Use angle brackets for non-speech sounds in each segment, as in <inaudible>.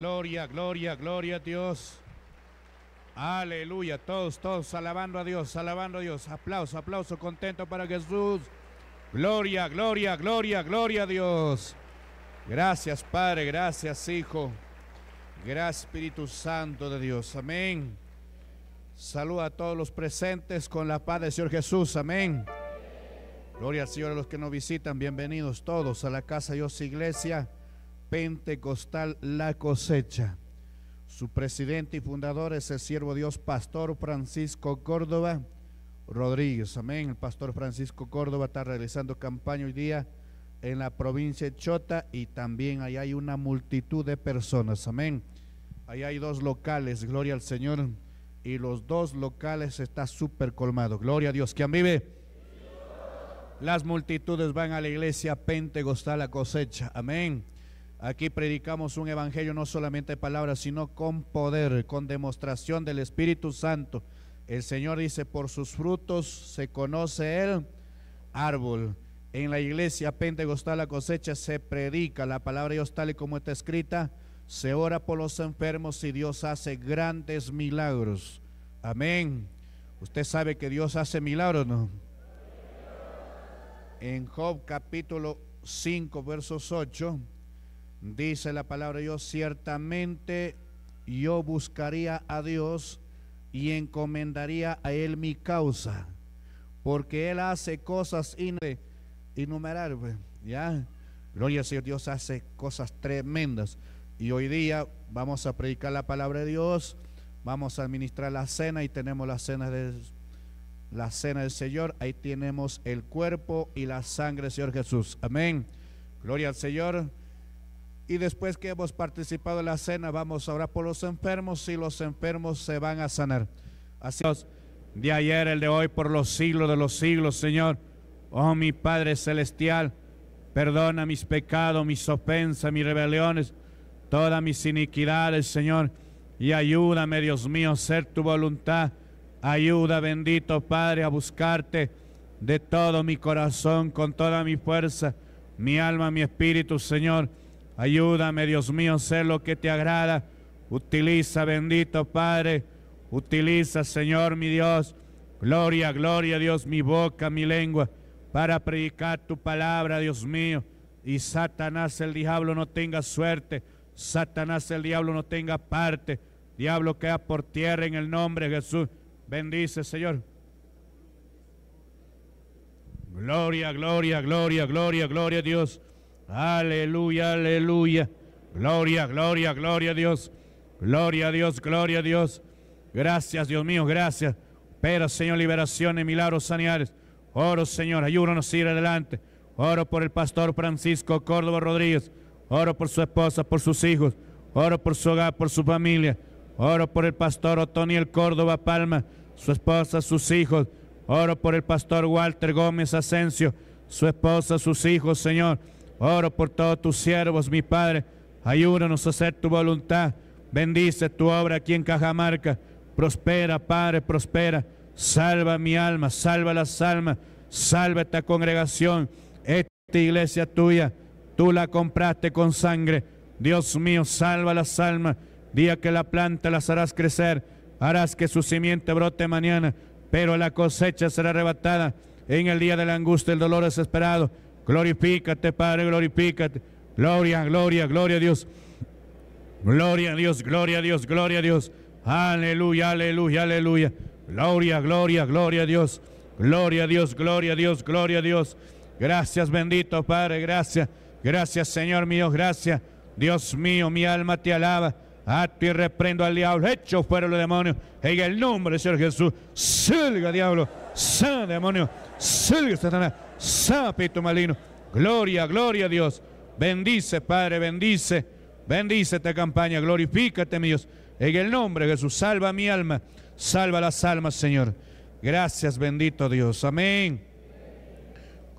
Gloria, gloria, gloria a Dios. Aleluya, todos, todos alabando a Dios, alabando a Dios. Aplauso, aplauso, contento para Jesús. Gloria, gloria, gloria, gloria a Dios. Gracias Padre, gracias Hijo, gracias Espíritu Santo de Dios. Amén. Saluda a todos los presentes con la paz del Señor Jesús. Amén. Gloria al Señor a los que nos visitan. Bienvenidos todos a la casa Dios Iglesia. Pentecostal La Cosecha. Su presidente y fundador es el siervo Dios, Pastor Francisco Córdoba Rodríguez. Amén. El pastor Francisco Córdoba está realizando campaña hoy día en la provincia de Chota y también ahí hay una multitud de personas. Amén. Ahí hay dos locales, gloria al Señor. Y los dos locales está súper colmado. Gloria a Dios. ¿Quién vive? Las multitudes van a la iglesia pentecostal la cosecha. Amén. Aquí predicamos un evangelio no solamente de palabras, sino con poder, con demostración del Espíritu Santo. El Señor dice, por sus frutos se conoce el árbol. En la iglesia pentecostal la cosecha se predica la palabra de Dios tal y como está escrita. Se ora por los enfermos y Dios hace grandes milagros. Amén. Usted sabe que Dios hace milagros, ¿no? En Job capítulo 5, versos 8. Dice la palabra yo ciertamente yo buscaría a Dios y encomendaría a Él mi causa, porque Él hace cosas innumerables, pues, ¿ya? Gloria al Señor, Dios hace cosas tremendas. Y hoy día vamos a predicar la palabra de Dios, vamos a administrar la cena y tenemos la cena, de, la cena del Señor, ahí tenemos el cuerpo y la sangre del Señor Jesús. Amén. Gloria al Señor. Y después que hemos participado en la cena, vamos ahora por los enfermos y los enfermos se van a sanar. Así es, de ayer, el de hoy, por los siglos de los siglos, Señor. Oh, mi Padre Celestial, perdona mis pecados, mis ofensas, mis rebeliones, todas mis iniquidades, Señor. Y ayúdame, Dios mío, a ser tu voluntad. Ayuda, bendito Padre, a buscarte de todo mi corazón, con toda mi fuerza, mi alma, mi espíritu, Señor Ayúdame, Dios mío, sé lo que te agrada. Utiliza, bendito Padre. Utiliza, Señor, mi Dios. Gloria, gloria, Dios, mi boca, mi lengua, para predicar tu palabra, Dios mío. Y Satanás, el diablo, no tenga suerte. Satanás, el diablo, no tenga parte. Diablo, queda por tierra en el nombre de Jesús. Bendice, Señor. Gloria, gloria, gloria, gloria, gloria a Dios. Aleluya, aleluya. Gloria, gloria, gloria a Dios. Gloria a Dios, gloria a Dios. Gracias, Dios mío, gracias. Pero, Señor, liberaciones, milagros, sanidades. Oro, Señor, ayúdanos a ir adelante. Oro por el pastor Francisco Córdoba Rodríguez. Oro por su esposa, por sus hijos. Oro por su hogar, por su familia. Oro por el pastor Otoniel Córdoba Palma, su esposa, sus hijos. Oro por el pastor Walter Gómez Asensio, su esposa, sus hijos, Señor. Oro por todos tus siervos, mi Padre. Ayúdanos a hacer tu voluntad. Bendice tu obra aquí en Cajamarca. Prospera, Padre, prospera. Salva mi alma, salva las almas, salva esta congregación, esta iglesia tuya. Tú la compraste con sangre. Dios mío, salva las almas. Día que la planta las harás crecer, harás que su simiente brote mañana, pero la cosecha será arrebatada en el día de la angustia, el dolor desesperado Glorifícate, Padre, glorifícate. Gloria, gloria, gloria a Dios. Gloria a Dios, gloria a Dios, gloria a Dios. Aleluya, aleluya, aleluya. Gloria, gloria, gloria a Dios. Gloria a Dios, gloria a Dios, gloria a Dios. Gracias, bendito Padre, gracias. Gracias, Señor mío, gracias. Dios mío, mi alma te alaba. A ti reprendo al diablo. Hecho fuera los demonios. En el nombre del Señor Jesús. salga diablo. salga demonio. salga Satanás. Sápito Gloria, gloria a Dios. Bendice, Padre, bendice. Bendice esta campaña, glorifícate, mi Dios. En el nombre de Jesús, salva mi alma, salva las almas, Señor. Gracias, bendito Dios. Amén.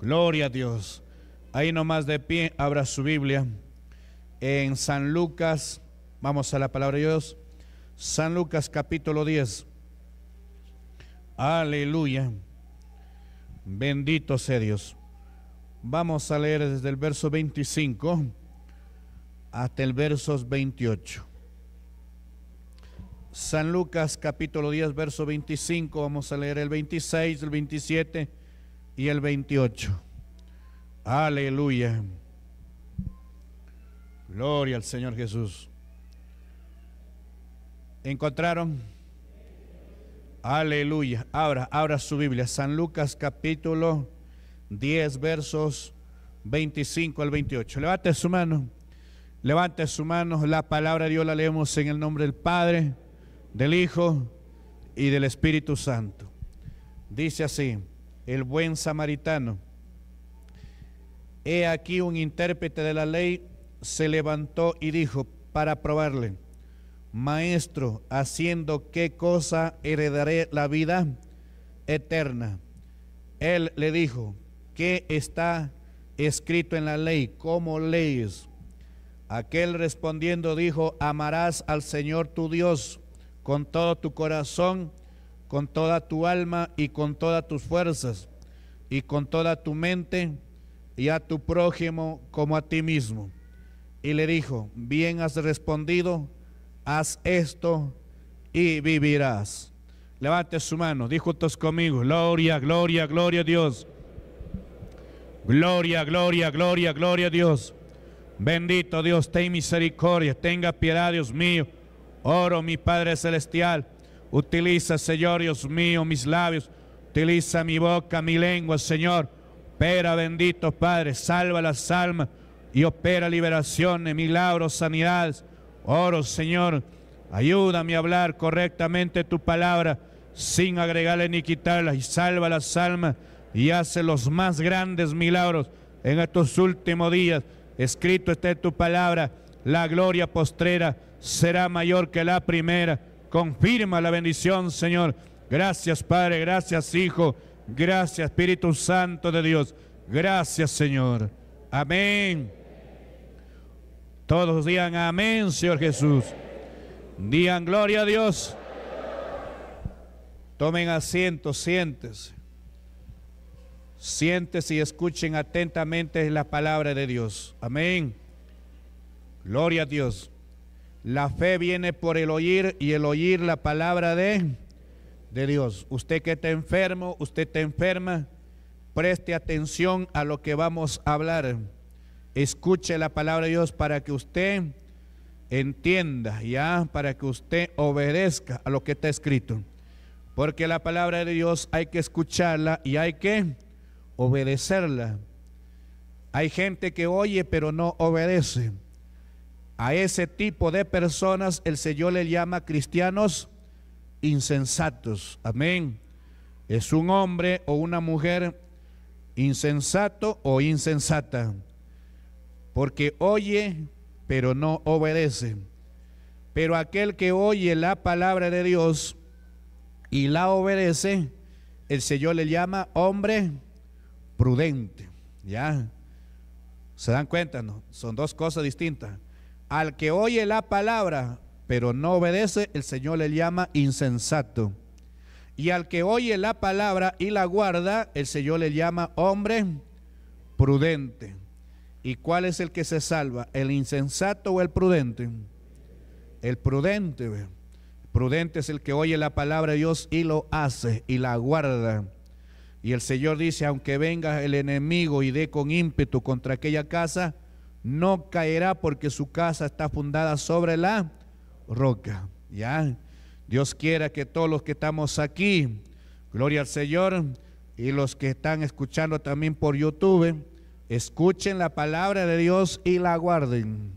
Gloria a Dios. Ahí nomás de pie, abra su Biblia. En San Lucas, vamos a la palabra de Dios. San Lucas capítulo 10. Aleluya. Bendito sea Dios. Vamos a leer desde el verso 25 hasta el verso 28. San Lucas capítulo 10, verso 25, vamos a leer el 26, el 27 y el 28. Aleluya. Gloria al Señor Jesús. ¿Encontraron? Aleluya. ahora, abra su Biblia. San Lucas capítulo 10, versos 25 al 28. Levante su mano. Levante su mano. La palabra de Dios la leemos en el nombre del Padre, del Hijo y del Espíritu Santo. Dice así, el buen samaritano. He aquí un intérprete de la ley se levantó y dijo para probarle. Maestro, haciendo qué cosa heredaré la vida eterna. Él le dijo, ¿qué está escrito en la ley? ¿Cómo leyes? Aquel respondiendo dijo, amarás al Señor tu Dios con todo tu corazón, con toda tu alma y con todas tus fuerzas, y con toda tu mente, y a tu prójimo como a ti mismo. Y le dijo, bien has respondido, haz esto y vivirás. Levante su mano, di juntos conmigo, gloria, gloria, gloria a Dios. Gloria, gloria, gloria, gloria a Dios. Bendito Dios, ten misericordia, tenga piedad, Dios mío. Oro, mi Padre Celestial. Utiliza, Señor, Dios mío, mis labios. Utiliza mi boca, mi lengua, Señor. Pera bendito Padre, salva las almas y opera liberaciones, milagros, sanidades. Oro, Señor, ayúdame a hablar correctamente tu palabra sin agregarle ni quitarla y salva las almas y hace los más grandes milagros en estos últimos días. Escrito está tu palabra, la gloria postrera será mayor que la primera. Confirma la bendición, Señor. Gracias, Padre, gracias, Hijo, gracias, Espíritu Santo de Dios. Gracias, Señor. Amén. Todos digan amén, Señor Jesús. Digan gloria a Dios. Tomen asiento, siéntese. Siéntese y escuchen atentamente la palabra de Dios. Amén. Gloria a Dios. La fe viene por el oír y el oír la palabra de, de Dios. Usted que está enfermo, usted está enferma, preste atención a lo que vamos a hablar Escuche la palabra de Dios para que usted entienda, ya, para que usted obedezca a lo que está escrito. Porque la palabra de Dios hay que escucharla y hay que obedecerla. Hay gente que oye pero no obedece. A ese tipo de personas el Señor le llama cristianos insensatos. Amén. Es un hombre o una mujer insensato o insensata porque oye, pero no obedece. Pero aquel que oye la palabra de Dios y la obedece, el Señor le llama hombre prudente. ¿Ya? ¿Se dan cuenta? No? Son dos cosas distintas. Al que oye la palabra, pero no obedece, el Señor le llama insensato. Y al que oye la palabra y la guarda, el Señor le llama hombre prudente. ¿Y cuál es el que se salva? ¿El insensato o el prudente? El prudente. prudente es el que oye la palabra de Dios y lo hace y la guarda. Y el Señor dice, aunque venga el enemigo y dé con ímpetu contra aquella casa, no caerá porque su casa está fundada sobre la roca. Ya, Dios quiera que todos los que estamos aquí, gloria al Señor, y los que están escuchando también por YouTube, Escuchen la palabra de Dios y la guarden.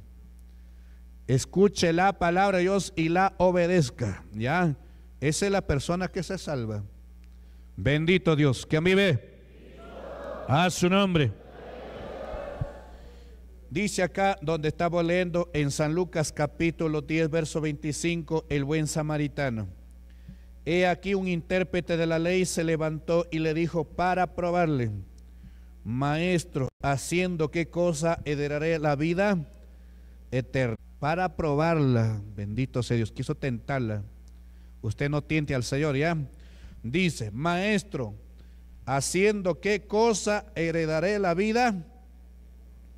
Escuche la palabra de Dios y la obedezca. Ya, esa es la persona que se salva. Bendito Dios, que a mí ve. A su nombre. Dice acá donde estamos leyendo en San Lucas capítulo 10, verso 25, el buen samaritano. He aquí un intérprete de la ley se levantó y le dijo para probarle. Maestro, haciendo qué cosa heredaré la vida eterna. Para probarla, bendito sea Dios, quiso tentarla. Usted no tiente al Señor, ¿ya? Dice, Maestro, haciendo qué cosa heredaré la vida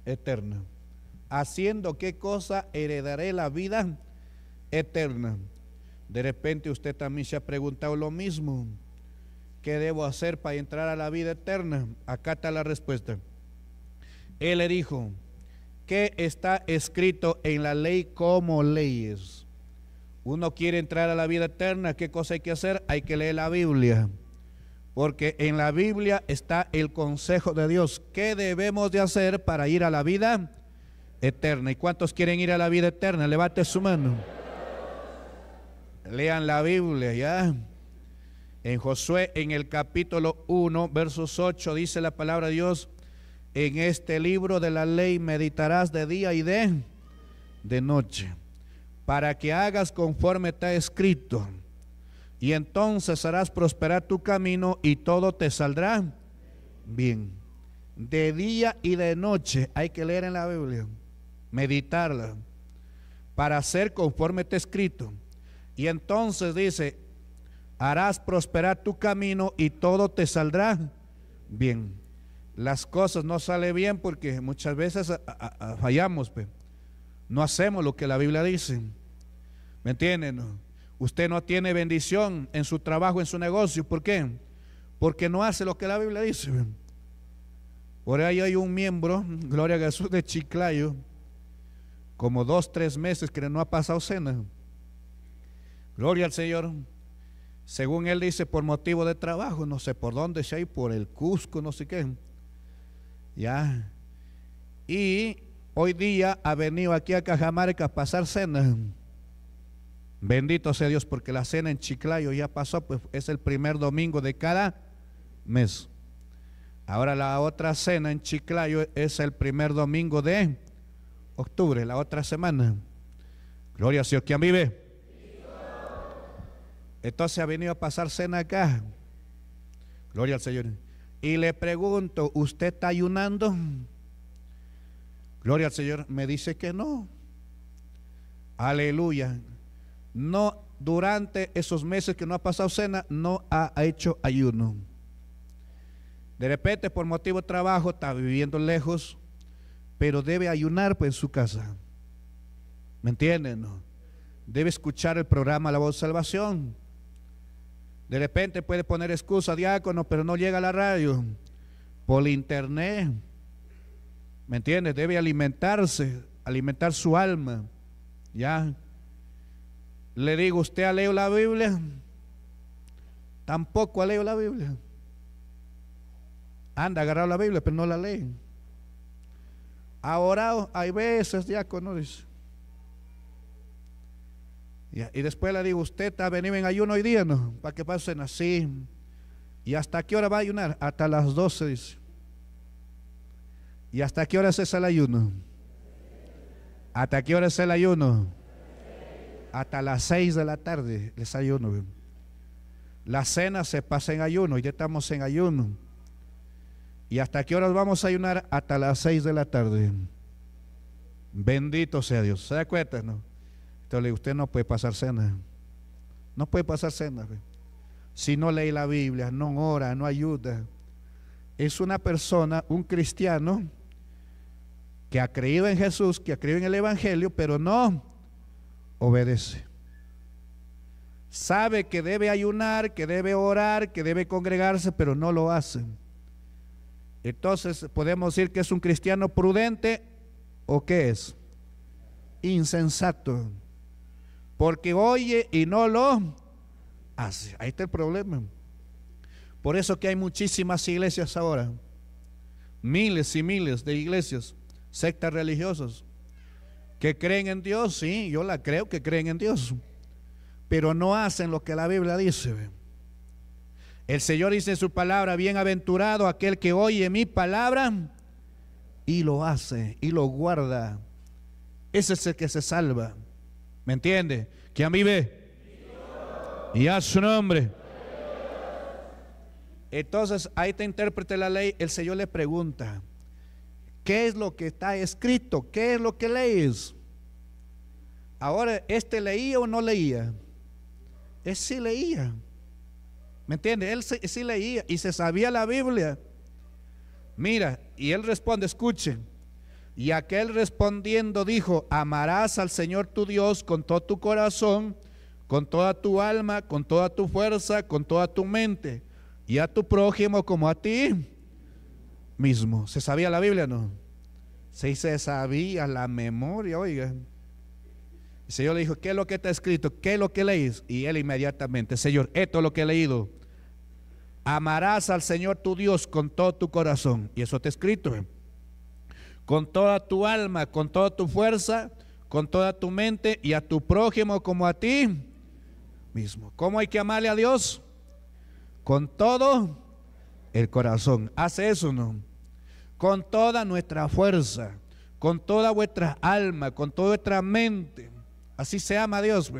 eterna. Haciendo qué cosa heredaré la vida eterna. De repente usted también se ha preguntado lo mismo. ¿Qué debo hacer para entrar a la vida eterna? Acá está la respuesta. Él le dijo, ¿qué está escrito en la ley como leyes? Uno quiere entrar a la vida eterna, ¿qué cosa hay que hacer? Hay que leer la Biblia. Porque en la Biblia está el consejo de Dios. ¿Qué debemos de hacer para ir a la vida eterna? ¿Y cuántos quieren ir a la vida eterna? Levante su mano. Lean la Biblia, ¿ya? En Josué, en el capítulo 1, versos 8, dice la palabra de Dios, en este libro de la ley meditarás de día y de, de noche, para que hagas conforme está escrito. Y entonces harás prosperar tu camino y todo te saldrá bien. De día y de noche hay que leer en la Biblia, meditarla, para hacer conforme está escrito. Y entonces dice, harás prosperar tu camino y todo te saldrá bien. Las cosas no salen bien porque muchas veces fallamos, no hacemos lo que la Biblia dice. ¿Me entienden? Usted no tiene bendición en su trabajo, en su negocio. ¿Por qué? Porque no hace lo que la Biblia dice. Por ahí hay un miembro, Gloria a Jesús, de Chiclayo, como dos, tres meses que no ha pasado cena. Gloria al Señor. Según él dice, por motivo de trabajo, no sé por dónde, si hay por el Cusco, no sé qué. Ya. Y hoy día ha venido aquí a Cajamarca a pasar cena. Bendito sea Dios, porque la cena en Chiclayo ya pasó, pues es el primer domingo de cada mes. Ahora la otra cena en Chiclayo es el primer domingo de octubre, la otra semana. Gloria a Dios, quien vive. Entonces ha venido a pasar cena acá. Gloria al Señor. Y le pregunto, ¿usted está ayunando? Gloria al Señor. Me dice que no. Aleluya. No, durante esos meses que no ha pasado cena, no ha hecho ayuno. De repente, por motivo de trabajo, está viviendo lejos, pero debe ayunar pues, en su casa. ¿Me entienden? Debe escuchar el programa La Voz de Salvación de repente puede poner excusa, diácono, pero no llega a la radio. Por internet. ¿Me entiendes? Debe alimentarse, alimentar su alma. ¿Ya? Le digo, ¿usted ha leído la Biblia? Tampoco ha leído la Biblia. Anda, agarrado la Biblia, pero no la lee. Ha orado, hay veces, diácono, dice. Y, después le digo, usted está venido en ayuno hoy día, ¿no? Para que pasen así. ¿Y hasta qué hora va a ayunar? Hasta las 12, ¿Y hasta qué hora es el ayuno? ¿Hasta qué hora es el ayuno? Hasta las 6 de la tarde, desayuno. La cena se pasa en ayuno, ya estamos en ayuno. ¿Y hasta qué hora vamos a ayunar? Hasta las 6 de la tarde. Bendito sea Dios. ¿Se da cuenta, no? usted no puede pasar cena. No puede pasar cena. Si no lee la Biblia, no ora, no ayuda. Es una persona, un cristiano, que ha creído en Jesús, que ha creído en el Evangelio, pero no obedece. Sabe que debe ayunar, que debe orar, que debe congregarse, pero no lo hace. Entonces podemos decir que es un cristiano prudente o qué es? Insensato porque oye y no lo hace. Ahí está el problema. Por eso que hay muchísimas iglesias ahora, miles y miles de iglesias, sectas religiosas, que creen en Dios, sí, yo la creo que creen en Dios, pero no hacen lo que la Biblia dice. El Señor dice en su palabra, bienaventurado aquel que oye mi palabra y lo hace y lo guarda. Ese es el que se salva. ¿Me entiende? ¿Quién vive? Y a su nombre. Entonces, ahí te intérprete la ley. El Señor le pregunta: ¿Qué es lo que está escrito? ¿Qué es lo que lees? Ahora, ¿este leía o no leía? Él sí leía. ¿Me entiende? Él sí, leía y se sabía la Biblia. Mira, y él responde: Escuchen. Y aquel respondiendo dijo, amarás al Señor tu Dios con todo tu corazón, con toda tu alma, con toda tu fuerza, con toda tu mente, y a tu prójimo como a ti mismo. ¿Se sabía la Biblia no? Sí, se sabía la memoria, oiga. El Señor le dijo, ¿qué es lo que está escrito? ¿Qué es lo que leís? Y él inmediatamente, Señor, esto es lo que he leído. Amarás al Señor tu Dios con todo tu corazón. Y eso está escrito. Eh con toda tu alma, con toda tu fuerza, con toda tu mente y a tu prójimo como a ti mismo. ¿Cómo hay que amarle a Dios? Con todo el corazón. Hace eso, ¿no? Con toda nuestra fuerza, con toda vuestra alma, con toda vuestra mente. Así se ama a Dios.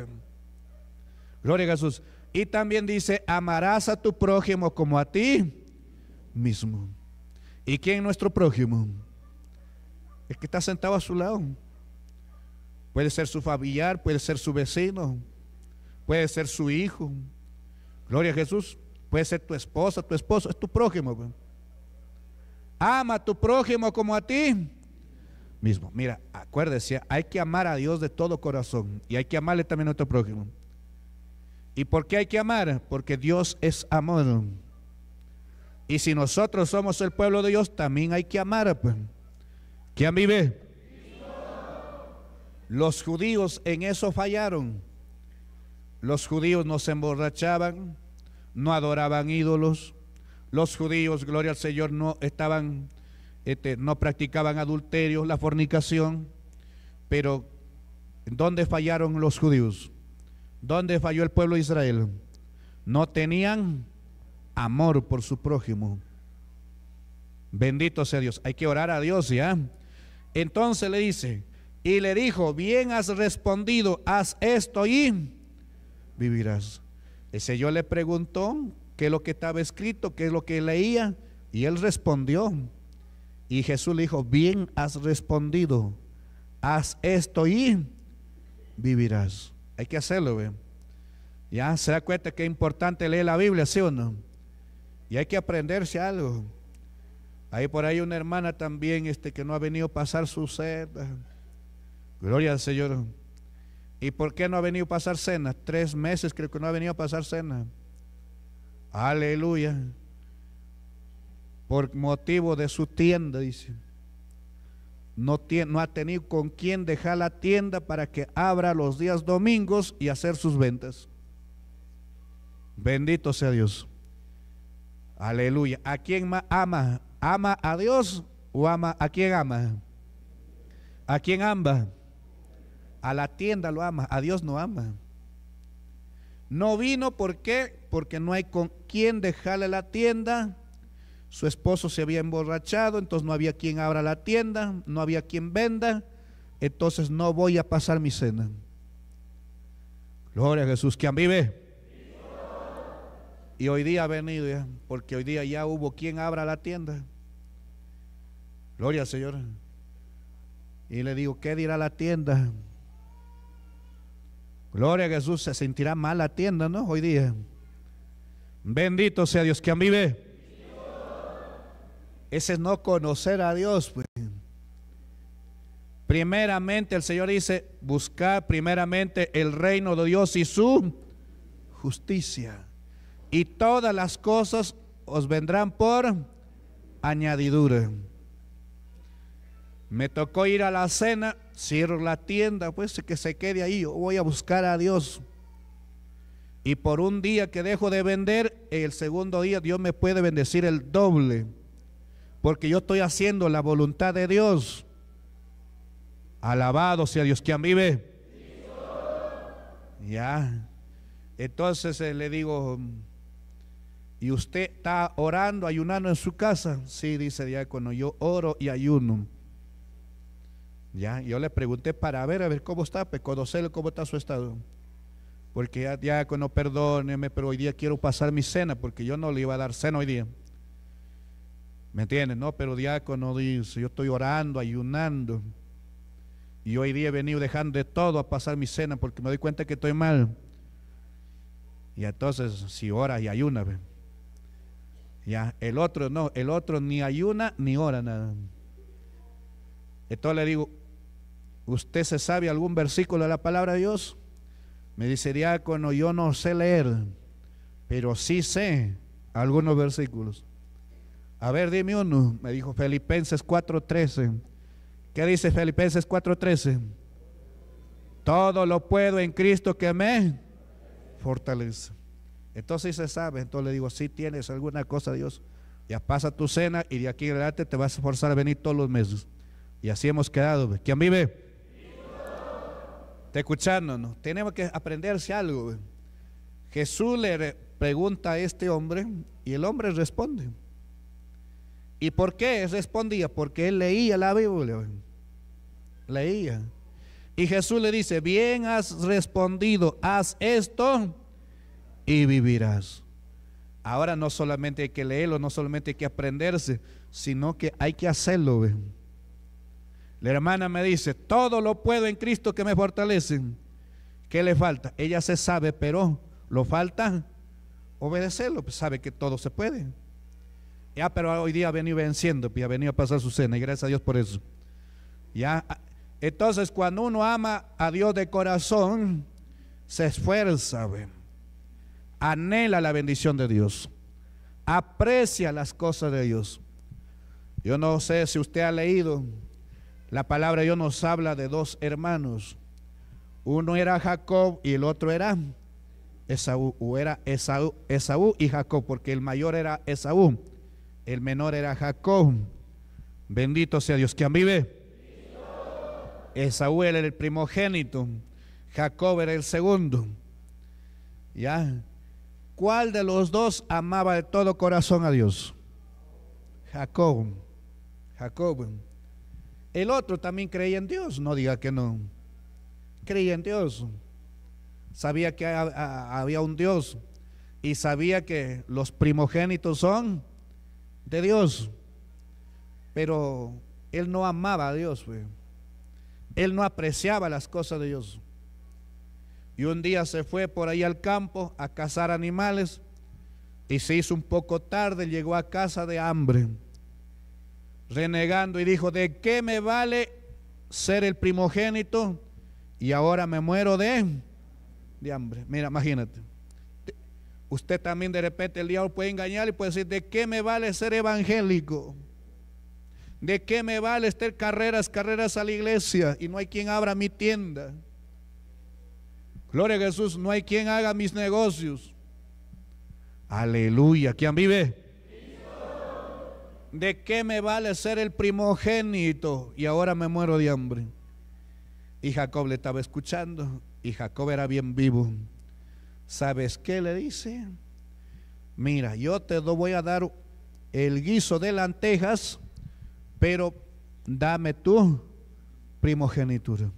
Gloria a Jesús. Y también dice, amarás a tu prójimo como a ti mismo. ¿Y quién es nuestro prójimo? es que está sentado a su lado. Puede ser su familiar, puede ser su vecino, puede ser su hijo. Gloria a Jesús. Puede ser tu esposa, tu esposo, es tu prójimo. Pues. Ama a tu prójimo como a ti mismo. Mira, acuérdese, hay que amar a Dios de todo corazón y hay que amarle también a nuestro prójimo. ¿Y por qué hay que amar? Porque Dios es amor. Y si nosotros somos el pueblo de Dios, también hay que amar. Pues. ¿Quién vive? Los judíos en eso fallaron. Los judíos no se emborrachaban, no adoraban ídolos. Los judíos, gloria al Señor, no estaban, este, no practicaban adulterio, la fornicación. Pero, ¿dónde fallaron los judíos? ¿Dónde falló el pueblo de Israel? No tenían amor por su prójimo. Bendito sea Dios. Hay que orar a Dios, ¿ya? Entonces le dice, y le dijo, bien has respondido, haz esto y vivirás. ese Señor le preguntó qué es lo que estaba escrito, qué es lo que leía, y él respondió. Y Jesús le dijo, bien has respondido, haz esto y vivirás. Hay que hacerlo, ¿ve? Ya se da cuenta que es importante leer la Biblia, ¿sí o no? Y hay que aprenderse algo. Hay por ahí una hermana también este, que no ha venido a pasar su cena. Gloria al Señor. ¿Y por qué no ha venido a pasar cena? Tres meses creo que no ha venido a pasar cena. Aleluya. Por motivo de su tienda, dice. No, tiene, no ha tenido con quién dejar la tienda para que abra los días domingos y hacer sus ventas. Bendito sea Dios. Aleluya. ¿A quién más ama? ¿Ama a Dios o ama a quién ama? ¿A quién ama? A la tienda lo ama, a Dios no ama. No vino, ¿por qué? Porque no hay con quién dejarle la tienda. Su esposo se había emborrachado, entonces no había quien abra la tienda, no había quien venda, entonces no voy a pasar mi cena. Gloria a Jesús, quien vive? Y hoy día ha venido ya, porque hoy día ya hubo quien abra la tienda. Gloria al Señor. Y le digo, ¿qué dirá la tienda? Gloria a Jesús, se sentirá mal la tienda, ¿no? Hoy día. Bendito sea Dios, que vive? Ese es no conocer a Dios. Pues. Primeramente, el Señor dice, buscar primeramente el reino de Dios y su justicia. Y todas las cosas os vendrán por añadidura. Me tocó ir a la cena, cierro la tienda, pues que se quede ahí, yo voy a buscar a Dios. Y por un día que dejo de vender, el segundo día Dios me puede bendecir el doble, porque yo estoy haciendo la voluntad de Dios. Alabado sea Dios, quien vive. Ya. Entonces eh, le digo, ¿y usted está orando, ayunando en su casa? Sí, dice diácono, yo oro y ayuno. Ya, yo le pregunté para ver, a ver cómo está, para pues, conocerle cómo está su estado. Porque ya, diácono, perdóneme, pero hoy día quiero pasar mi cena, porque yo no le iba a dar cena hoy día. ¿Me entiendes? No, pero diácono dice, yo estoy orando, ayunando. Y hoy día he venido dejando de todo a pasar mi cena porque me doy cuenta que estoy mal. Y entonces, si ora y ayuna, ya, el otro no, el otro ni ayuna ni ora nada. Entonces le digo, ¿usted se sabe algún versículo de la palabra de Dios? Me dice, diácono, yo no sé leer, pero sí sé algunos versículos. A ver, dime uno, me dijo Filipenses 4:13. ¿Qué dice Filipenses 4:13? Todo lo puedo en Cristo que me fortalece. Entonces se sabe, entonces le digo, si tienes alguna cosa, Dios, ya pasa tu cena y de aquí en adelante te vas a forzar a venir todos los meses. Y así hemos quedado. ¿Quién vive? escuchándonos. Tenemos que aprenderse algo. Jesús le pregunta a este hombre y el hombre responde. ¿Y por qué respondía? Porque él leía la Biblia. Leía. Y Jesús le dice, bien has respondido, haz esto y vivirás. Ahora no solamente hay que leerlo, no solamente hay que aprenderse, sino que hay que hacerlo. La hermana me dice, todo lo puedo en Cristo que me fortalece... ¿Qué le falta? Ella se sabe, pero lo falta obedecerlo, pues sabe que todo se puede. Ya, pero hoy día ha venido venciendo, pues, y ha venido a pasar su cena, y gracias a Dios por eso. Ya, entonces cuando uno ama a Dios de corazón, se esfuerza, anhela la bendición de Dios, aprecia las cosas de Dios. Yo no sé si usted ha leído la palabra de Dios nos habla de dos hermanos. Uno era Jacob y el otro era Esaú, o era Esaú, y Jacob, porque el mayor era Esaú, el menor era Jacob. Bendito sea Dios. ¿Quién vive? Esaú era el primogénito, Jacob era el segundo. ¿Ya? ¿Cuál de los dos amaba de todo corazón a Dios? Jacob. Jacob. El otro también creía en Dios, no diga que no. Creía en Dios. Sabía que había un Dios y sabía que los primogénitos son de Dios. Pero él no amaba a Dios, él no apreciaba las cosas de Dios. Y un día se fue por ahí al campo a cazar animales y se hizo un poco tarde, llegó a casa de hambre renegando y dijo, ¿de qué me vale ser el primogénito y ahora me muero de, de hambre? Mira, imagínate. Usted también de repente el diablo puede engañar y puede decir, ¿de qué me vale ser evangélico? ¿De qué me vale estar carreras, carreras a la iglesia y no hay quien abra mi tienda? Gloria a Jesús, no hay quien haga mis negocios. Aleluya, ¿quién vive? ¿de qué me vale ser el primogénito? Y ahora me muero de hambre. Y Jacob le estaba escuchando y Jacob era bien vivo. ¿Sabes qué le dice? Mira, yo te voy a dar el guiso de lentejas, pero dame tu primogenitura.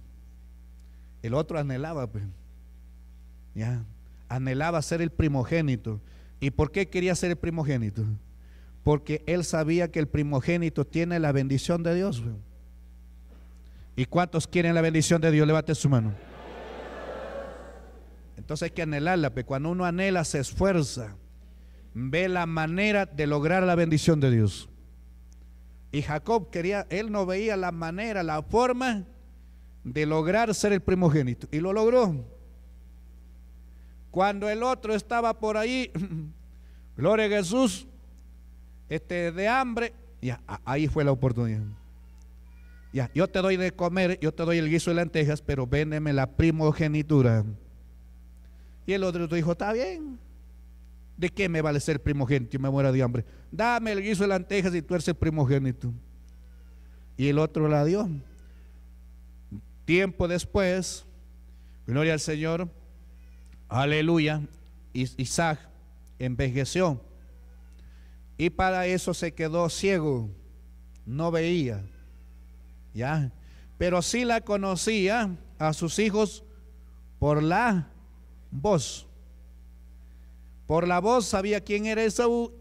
El otro anhelaba, pues. ya, anhelaba ser el primogénito. ¿Y por qué quería ser el primogénito? porque él sabía que el primogénito tiene la bendición de Dios. ¿Y cuántos quieren la bendición de Dios? Levante su mano. Entonces hay que anhelarla, pero cuando uno anhela se esfuerza, ve la manera de lograr la bendición de Dios. Y Jacob quería, él no veía la manera, la forma de lograr ser el primogénito. Y lo logró. Cuando el otro estaba por ahí, <clears throat> gloria a Jesús, este, de hambre. Y ahí fue la oportunidad. Ya, yo te doy de comer, yo te doy el guiso de lentejas, pero véndeme la primogenitura. Y el otro dijo, está bien. ¿De qué me vale ser primogénito? Me muero de hambre. Dame el guiso de lentejas y tú eres el primogénito. Y el otro la dio. Tiempo después, gloria al Señor, aleluya, Isaac envejeció y para eso se quedó ciego, no veía. ¿Ya? Pero sí la conocía a sus hijos por la voz. Por la voz sabía quién era Esaú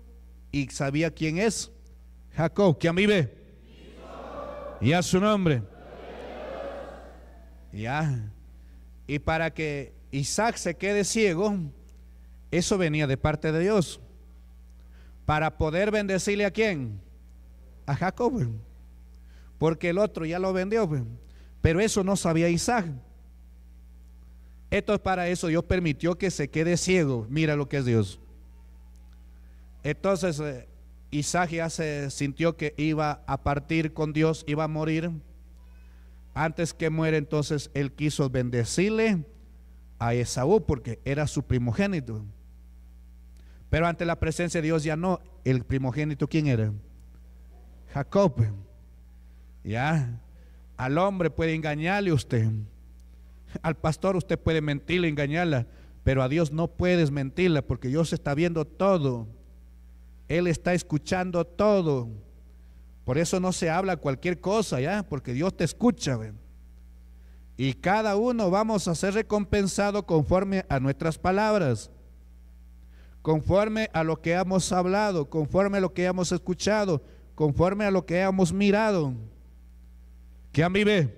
y sabía quién es Jacob, que a mí ve. Y a su nombre. Ya. Y para que Isaac se quede ciego, eso venía de parte de Dios para poder bendecirle a quién? A Jacob, porque el otro ya lo vendió, pero eso no sabía Isaac. Esto es para eso, Dios permitió que se quede ciego, mira lo que es Dios. Entonces eh, Isaac ya se sintió que iba a partir con Dios, iba a morir. Antes que muera entonces él quiso bendecirle a Esaú porque era su primogénito. Pero ante la presencia de Dios ya no. El primogénito, ¿quién era? Jacob. Ya. Al hombre puede engañarle usted. Al pastor usted puede mentirle, engañarla. Pero a Dios no puede mentirla porque Dios está viendo todo. Él está escuchando todo. Por eso no se habla cualquier cosa, ¿ya? Porque Dios te escucha. Y cada uno vamos a ser recompensado conforme a nuestras palabras conforme a lo que hemos hablado, conforme a lo que hemos escuchado, conforme a lo que hemos mirado. ¿Quién vive?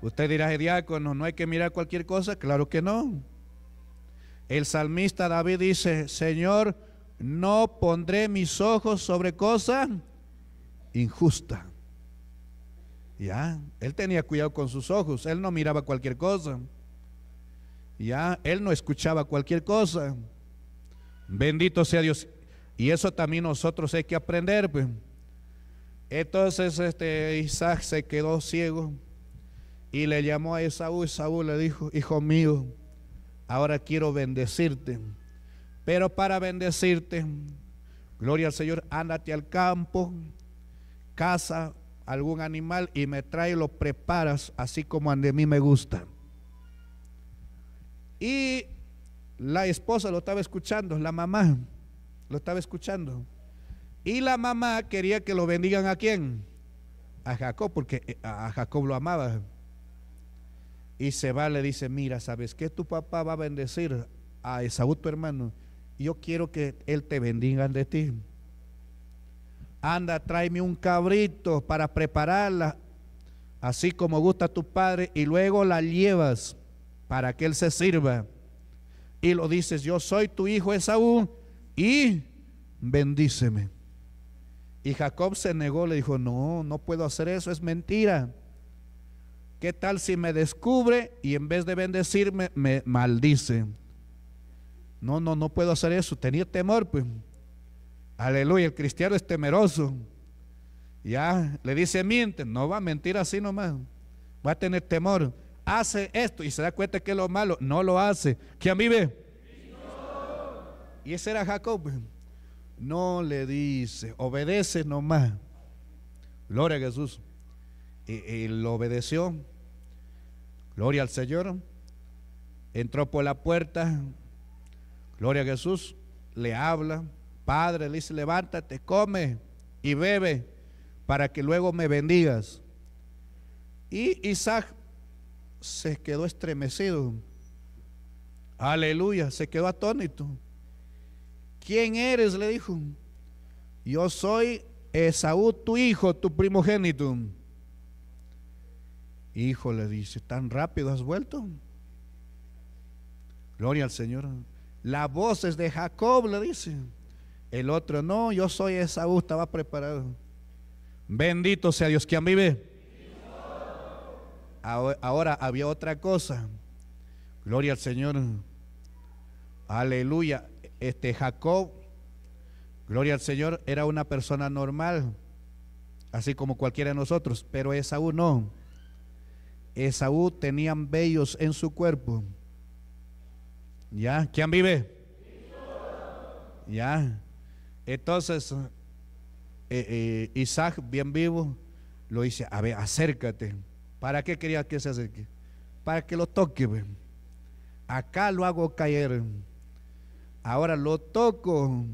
Usted dirá, diácono, no hay que mirar cualquier cosa. Claro que no. El salmista David dice, Señor, no pondré mis ojos sobre cosa injusta. Ya, él tenía cuidado con sus ojos, él no miraba cualquier cosa. Ya, él no escuchaba cualquier cosa. Bendito sea Dios. Y eso también nosotros hay que aprender. Pues. Entonces este Isaac se quedó ciego y le llamó a Esaú. Esaú le dijo, hijo mío, ahora quiero bendecirte. Pero para bendecirte, gloria al Señor, ándate al campo, caza algún animal y me trae, lo preparas así como a mí me gusta. Y la esposa lo estaba escuchando, la mamá lo estaba escuchando. Y la mamá quería que lo bendigan a quién? A Jacob, porque eh, a Jacob lo amaba. Y se va, le dice, mira, ¿sabes qué? Tu papá va a bendecir a Esaú, tu hermano. Yo quiero que él te bendiga de ti. Anda, tráeme un cabrito para prepararla, así como gusta tu padre, y luego la llevas para que él se sirva. Y lo dices, yo soy tu hijo Esaú y bendíceme. Y Jacob se negó, le dijo, no, no puedo hacer eso, es mentira. ¿Qué tal si me descubre y en vez de bendecirme, me maldice? No, no, no puedo hacer eso. Tenía temor, pues. Aleluya, el cristiano es temeroso. Ya le dice, miente, no va a mentir así nomás. Va a tener temor hace esto y se da cuenta que es lo malo, no lo hace. ¿Quién vive? ve Y ese era Jacob. No le dice, obedece nomás. Gloria a Jesús. Y, y lo obedeció. Gloria al Señor. Entró por la puerta. Gloria a Jesús. Le habla. Padre, le dice, levántate, come y bebe para que luego me bendigas. Y Isaac se quedó estremecido. Aleluya, se quedó atónito. ¿Quién eres? le dijo. Yo soy Esaú, tu hijo, tu primogénito. Hijo, le dice, tan rápido has vuelto. Gloria al Señor. La voz es de Jacob, le dice. El otro, no, yo soy Esaú, estaba preparado. Bendito sea Dios, quien vive. Ahora había otra cosa. Gloria al Señor. Aleluya. Este Jacob, gloria al Señor, era una persona normal, así como cualquiera de nosotros, pero Esaú no. Esaú tenían vellos en su cuerpo. ¿Ya? ¿Quién vive? ¿Ya? Entonces, eh, eh, Isaac, bien vivo, lo dice, a ver, acércate. ¿Para qué quería que se acerque? Para que lo toque. Acá lo hago caer. Ahora lo toco.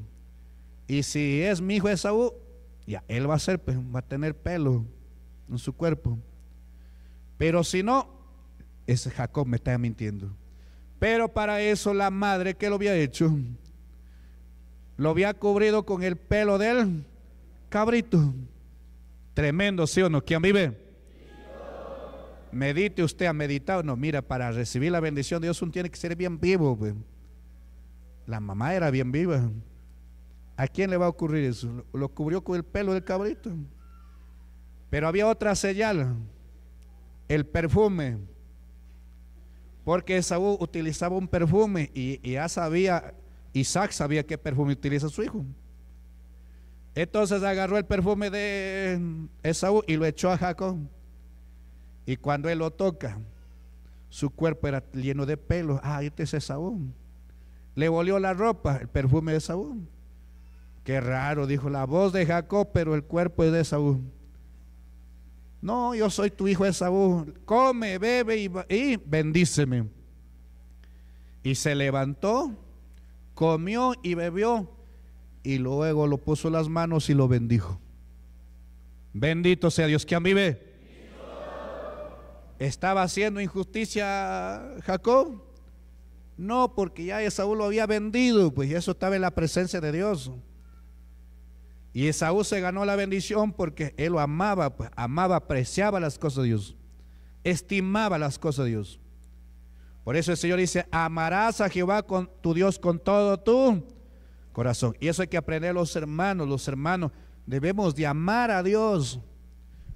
Y si es mi hijo Esaú, ya él va a ser, pues, va a tener pelo en su cuerpo. Pero si no, ese Jacob me está mintiendo. Pero para eso la madre que lo había hecho, lo había cubrido con el pelo del cabrito. Tremendo, ¿sí o no? ¿Quién vive? Medite usted ha meditado No, mira, para recibir la bendición de Dios uno tiene que ser bien vivo. Pues. La mamá era bien viva. ¿A quién le va a ocurrir eso? Lo cubrió con el pelo del cabrito. Pero había otra señal, el perfume. Porque Esaú utilizaba un perfume y, y, ya sabía, Isaac sabía qué perfume utiliza su hijo. Entonces agarró el perfume de Esaú y lo echó a Jacob. Y cuando él lo toca, su cuerpo era lleno de pelo. Ah, este es Esaú. Le volvió la ropa, el perfume de Esaú. Qué raro, dijo la voz de Jacob, pero el cuerpo es de Esaú. No, yo soy tu hijo Esaú. Come, bebe y, y bendíceme. Y se levantó, comió y bebió. Y luego lo puso las manos y lo bendijo. Bendito sea Dios. ¿Quién vive? ¿Estaba haciendo injusticia Jacob? No, porque ya Esaú lo había vendido, pues eso estaba en la presencia de Dios. Y Esaú se ganó la bendición porque él lo amaba, pues, amaba, apreciaba las cosas de Dios, estimaba las cosas de Dios. Por eso el Señor dice, amarás a Jehová con tu Dios con todo tu corazón. Y eso hay que aprender los hermanos, los hermanos. Debemos de amar a Dios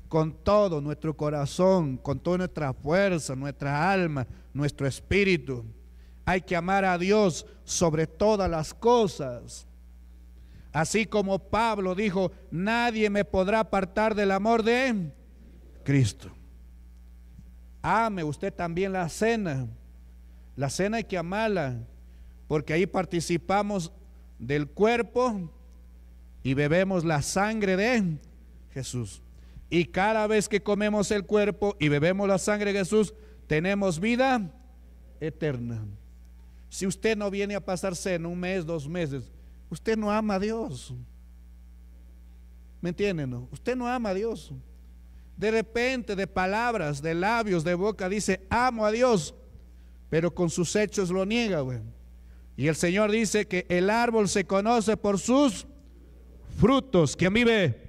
con todo nuestro corazón, con toda nuestra fuerza, nuestra alma, nuestro espíritu. Hay que amar a Dios sobre todas las cosas. Así como Pablo dijo, nadie me podrá apartar del amor de Cristo. Ame usted también la cena. La cena hay que amarla, porque ahí participamos del cuerpo y bebemos la sangre de Jesús. Y cada vez que comemos el cuerpo y bebemos la sangre de Jesús, tenemos vida eterna. Si usted no viene a pasarse en un mes, dos meses, usted no ama a Dios. ¿Me entienden? Usted no ama a Dios. De repente, de palabras, de labios, de boca, dice, amo a Dios, pero con sus hechos lo niega, güey. Y el Señor dice que el árbol se conoce por sus frutos. mí vive?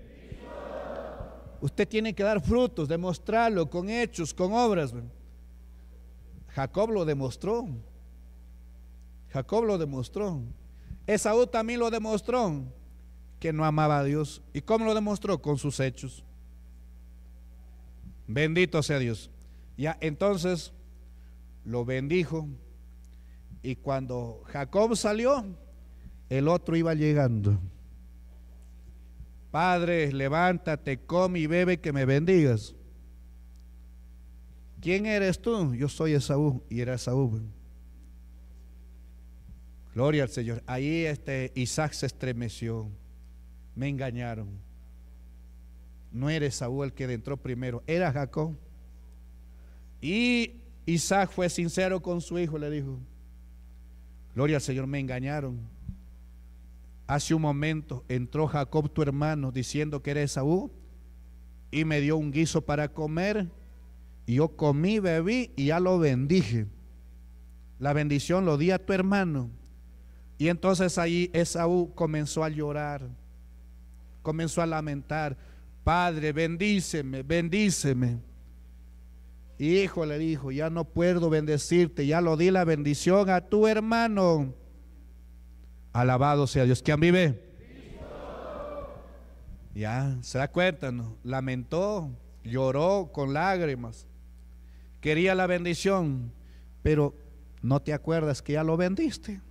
Usted tiene que dar frutos, demostrarlo con hechos, con obras. Jacob lo demostró. Jacob lo demostró. Esaú también lo demostró que no amaba a Dios. ¿Y cómo lo demostró? Con sus hechos. Bendito sea Dios. Ya entonces lo bendijo. Y cuando Jacob salió, el otro iba llegando. Padre, levántate, come y bebe que me bendigas. ¿Quién eres tú? Yo soy Esaú y era Esaú. Gloria al Señor. Ahí este Isaac se estremeció. Me engañaron. No era Esaú el que entró primero, era Jacob. Y Isaac fue sincero con su hijo, le dijo, Gloria al Señor, me engañaron. Hace un momento entró Jacob tu hermano diciendo que era Esaú y me dio un guiso para comer. Y yo comí, bebí y ya lo bendije. La bendición lo di a tu hermano. Y entonces ahí Esaú comenzó a llorar, comenzó a lamentar. Padre, bendíceme, bendíceme. Hijo le dijo, ya no puedo bendecirte, ya lo di la bendición a tu hermano. Alabado sea Dios. quien vive? Ya, se da cuenta, Lamentó, lloró con lágrimas. Quería la bendición, pero no te acuerdas que ya lo vendiste.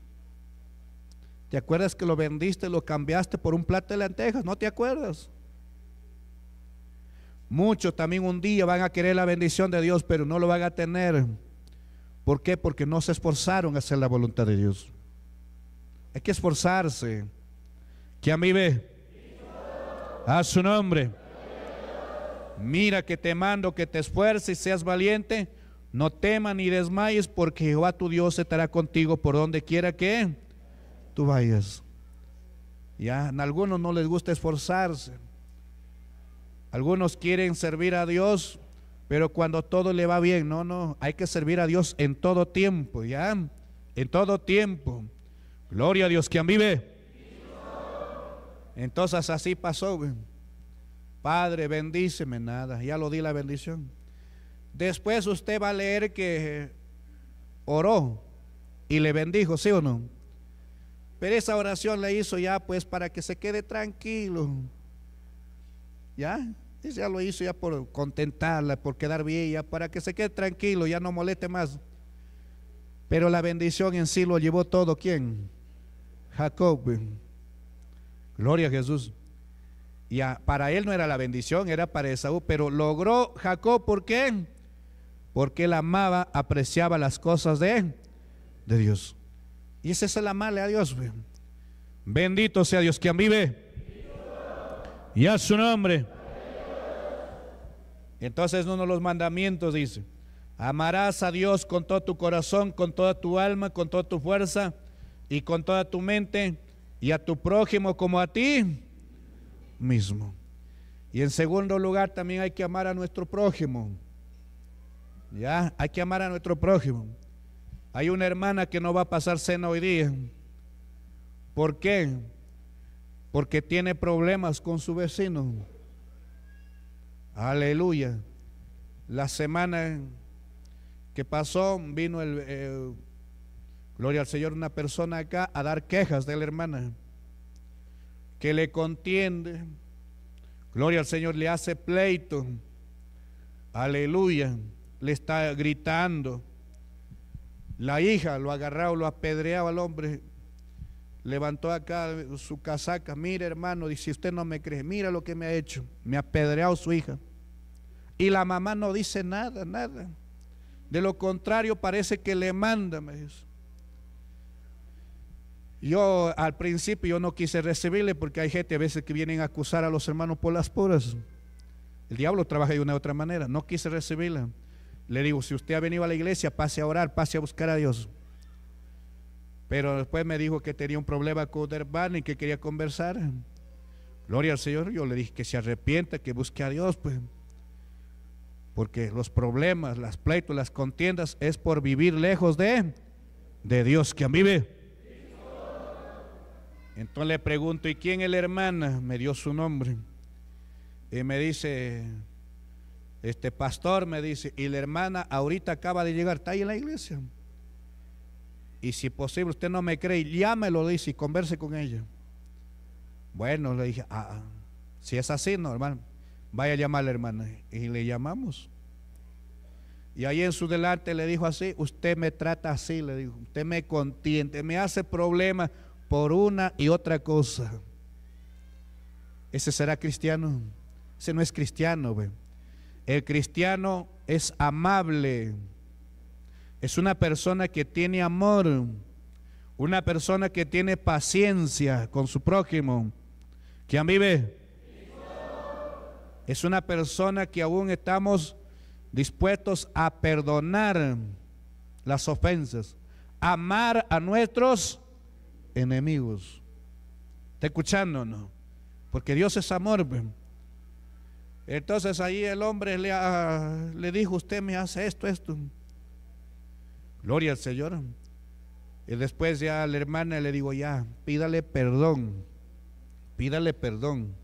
¿Te acuerdas que lo vendiste, lo cambiaste por un plato de lentejas? ¿No te acuerdas? Muchos también un día van a querer la bendición de Dios, pero no lo van a tener. ¿Por qué? Porque no se esforzaron a hacer la voluntad de Dios. Hay que esforzarse. Que a mí ve. A su nombre. Mira que te mando que te esfuerces y seas valiente. No temas ni desmayes porque Jehová tu Dios estará contigo por donde quiera que tú vayas. Ya, a algunos no les gusta esforzarse. Algunos quieren servir a Dios, pero cuando todo le va bien, no, no, hay que servir a Dios en todo tiempo, ya, en todo tiempo. Gloria a Dios, quien vive? Entonces así pasó. Padre, bendíceme, nada, ya lo di la bendición. Después usted va a leer que oró y le bendijo, ¿sí o no? Pero esa oración la hizo ya pues para que se quede tranquilo. ¿Ya? Ya lo hizo ya por contentarla, por quedar bien, ya para que se quede tranquilo, ya no moleste más. Pero la bendición en sí lo llevó todo. ¿Quién? Jacob. Gloria a Jesús. Y para él no era la bendición, era para Esaú. Pero logró Jacob, ¿por qué? Porque él amaba, apreciaba las cosas de, de Dios. Y ese es el amarle a Dios. Bendito sea Dios, quien vive. Y a su nombre. Entonces uno de los mandamientos dice, amarás a Dios con todo tu corazón, con toda tu alma, con toda tu fuerza y con toda tu mente y a tu prójimo como a ti mismo. Y en segundo lugar también hay que amar a nuestro prójimo. Ya, hay que amar a nuestro prójimo. Hay una hermana que no va a pasar cena hoy día. ¿Por qué? Porque tiene problemas con su vecino. Aleluya. La semana que pasó vino el, eh, Gloria al Señor, una persona acá a dar quejas de la hermana, que le contiende. Gloria al Señor, le hace pleito. Aleluya, le está gritando. La hija lo agarraba, lo apedreaba al hombre. Levantó acá su casaca. Mira, hermano, dice: Usted no me cree, mira lo que me ha hecho. Me ha apedreado su hija. Y la mamá no dice nada, nada. De lo contrario, parece que le manda, me yo al principio yo no quise recibirle porque hay gente a veces que vienen a acusar a los hermanos por las puras. El diablo trabaja de una u otra manera. No quise recibirla. Le digo, si usted ha venido a la iglesia, pase a orar, pase a buscar a Dios. Pero después me dijo que tenía un problema con Derban y que quería conversar. Gloria al Señor. Yo le dije que se arrepienta, que busque a Dios, pues. Porque los problemas, las pleitos, las contiendas es por vivir lejos de, de Dios. que a vive? Entonces le pregunto, ¿y quién es la hermana? Me dio su nombre. Y me dice, este pastor me dice, y la hermana ahorita acaba de llegar, está ahí en la iglesia. Y si posible usted no me cree, llámelo, dice, y converse con ella. Bueno, le dije, ah, ah, si es así, no, hermano, vaya a llamar a la hermana. Y le llamamos. Y ahí en su delante le dijo así, usted me trata así, le dijo, usted me contiende me hace problemas por una y otra cosa. ¿Ese será cristiano? Ese no es cristiano, El cristiano es amable. Es una persona que tiene amor. Una persona que tiene paciencia con su prójimo. ¿Quién vive? Es una persona que aún estamos dispuestos a perdonar las ofensas. Amar a nuestros enemigos. ¿Está escuchando no? Porque Dios es amor. Entonces ahí el hombre le, ah, le dijo, usted me hace esto, esto. Gloria al Señor. Y después ya a la hermana le digo, ya, pídale perdón, pídale perdón.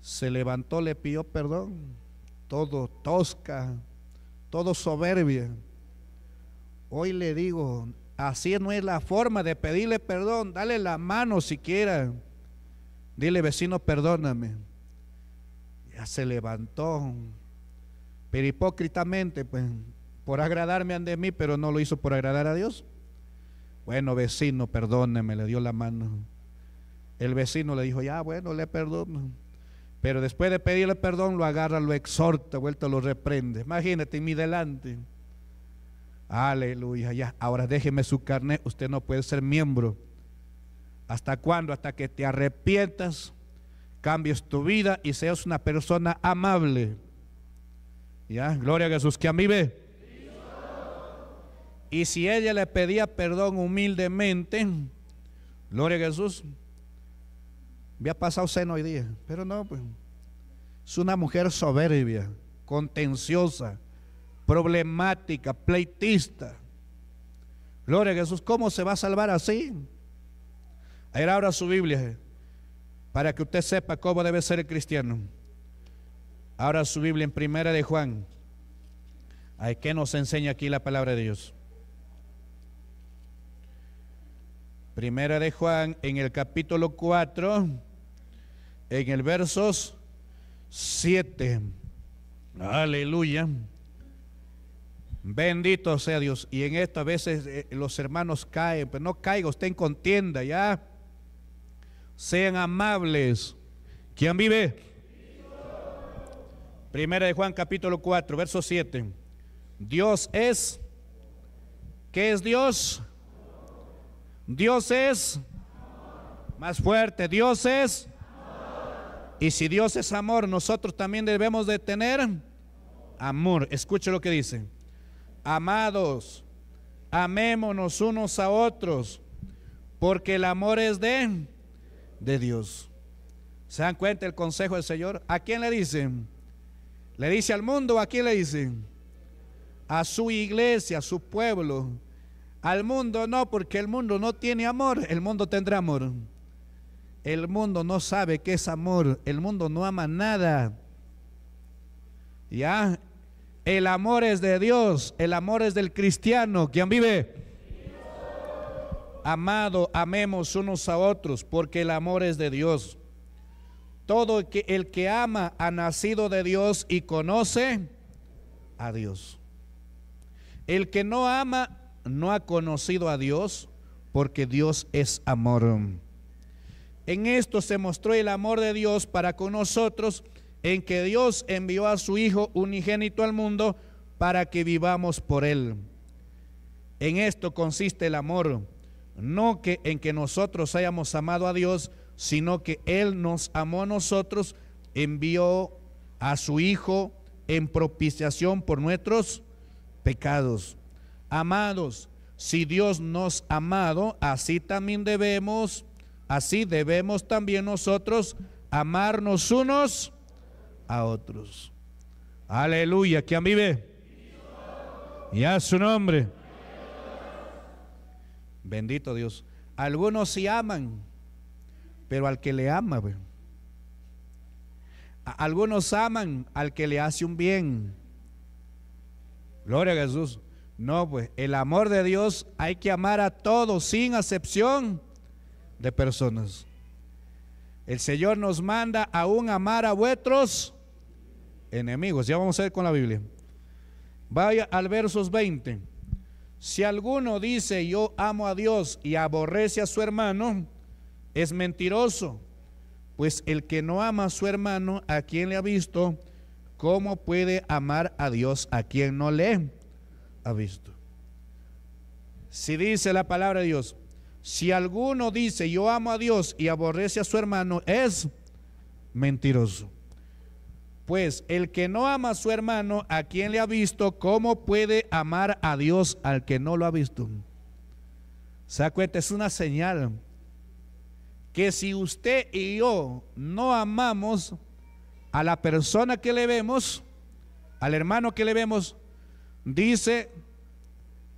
Se levantó, le pidió perdón, todo tosca, todo soberbia. Hoy le digo, Así no es la forma de pedirle perdón. Dale la mano siquiera. Dile, vecino, perdóname. Ya se levantó. Pero hipócritamente, pues, por agradarme ante mí, pero no lo hizo por agradar a Dios. Bueno, vecino, perdóname, le dio la mano. El vecino le dijo, ya, bueno, le perdono. Pero después de pedirle perdón, lo agarra, lo exhorta, vuelta, lo reprende. Imagínate, en mi delante. Aleluya, ya. Ahora déjeme su carnet, usted no puede ser miembro. ¿Hasta cuándo? Hasta que te arrepientas, cambies tu vida y seas una persona amable. Ya, gloria a Jesús, que a mí ve. Y si ella le pedía perdón humildemente, gloria a Jesús, ha pasado seno hoy día, pero no, pues. Es una mujer soberbia, contenciosa problemática, pleitista. Gloria a Jesús, ¿cómo se va a salvar así? ahora abra su Biblia eh, para que usted sepa cómo debe ser el cristiano. Ahora su Biblia en primera de Juan. hay ¿qué nos enseña aquí la palabra de Dios? Primera de Juan en el capítulo 4, en el versos 7. Aleluya. Bendito sea Dios. Y en esto a veces eh, los hermanos caen, pero no caiga usted en contienda, ¿ya? Sean amables. ¿Quién vive? Primera de Juan capítulo 4, verso 7. Dios es. ¿Qué es Dios? Dios es. Más fuerte, Dios es. Y si Dios es amor, nosotros también debemos de tener amor. Escuche lo que dice. Amados, amémonos unos a otros, porque el amor es de, de Dios. ¿Se dan cuenta el consejo del Señor? ¿A quién le dicen? ¿Le dice al mundo? ¿A quién le dicen? A su iglesia, a su pueblo. Al mundo no, porque el mundo no tiene amor. El mundo tendrá amor. El mundo no sabe qué es amor. El mundo no ama nada. Ya, el amor es de Dios, el amor es del cristiano. ¿Quién vive? Amado, amemos unos a otros porque el amor es de Dios. Todo el que, el que ama ha nacido de Dios y conoce a Dios. El que no ama no ha conocido a Dios porque Dios es amor. En esto se mostró el amor de Dios para con nosotros en que Dios envió a su Hijo unigénito al mundo para que vivamos por Él. En esto consiste el amor, no que en que nosotros hayamos amado a Dios, sino que Él nos amó a nosotros, envió a su Hijo en propiciación por nuestros pecados. Amados, si Dios nos ha amado, así también debemos, así debemos también nosotros amarnos unos a otros. Aleluya, ¿quién vive? Y a su nombre. Bendito Dios. Algunos si aman, pero al que le ama. Algunos aman al que le hace un bien. Gloria a Jesús. No, pues el amor de Dios hay que amar a todos sin acepción de personas. El Señor nos manda aún amar a vuestros enemigos. Ya vamos a ver con la Biblia. Vaya al versos 20. Si alguno dice yo amo a Dios y aborrece a su hermano, es mentiroso. Pues el que no ama a su hermano, a quien le ha visto, ¿cómo puede amar a Dios a quien no le ha visto? Si dice la palabra de Dios, si alguno dice yo amo a Dios y aborrece a su hermano, es mentiroso. Pues el que no ama a su hermano, a quien le ha visto, ¿cómo puede amar a Dios al que no lo ha visto? Se cuenta, es una señal que si usted y yo no amamos a la persona que le vemos, al hermano que le vemos, dice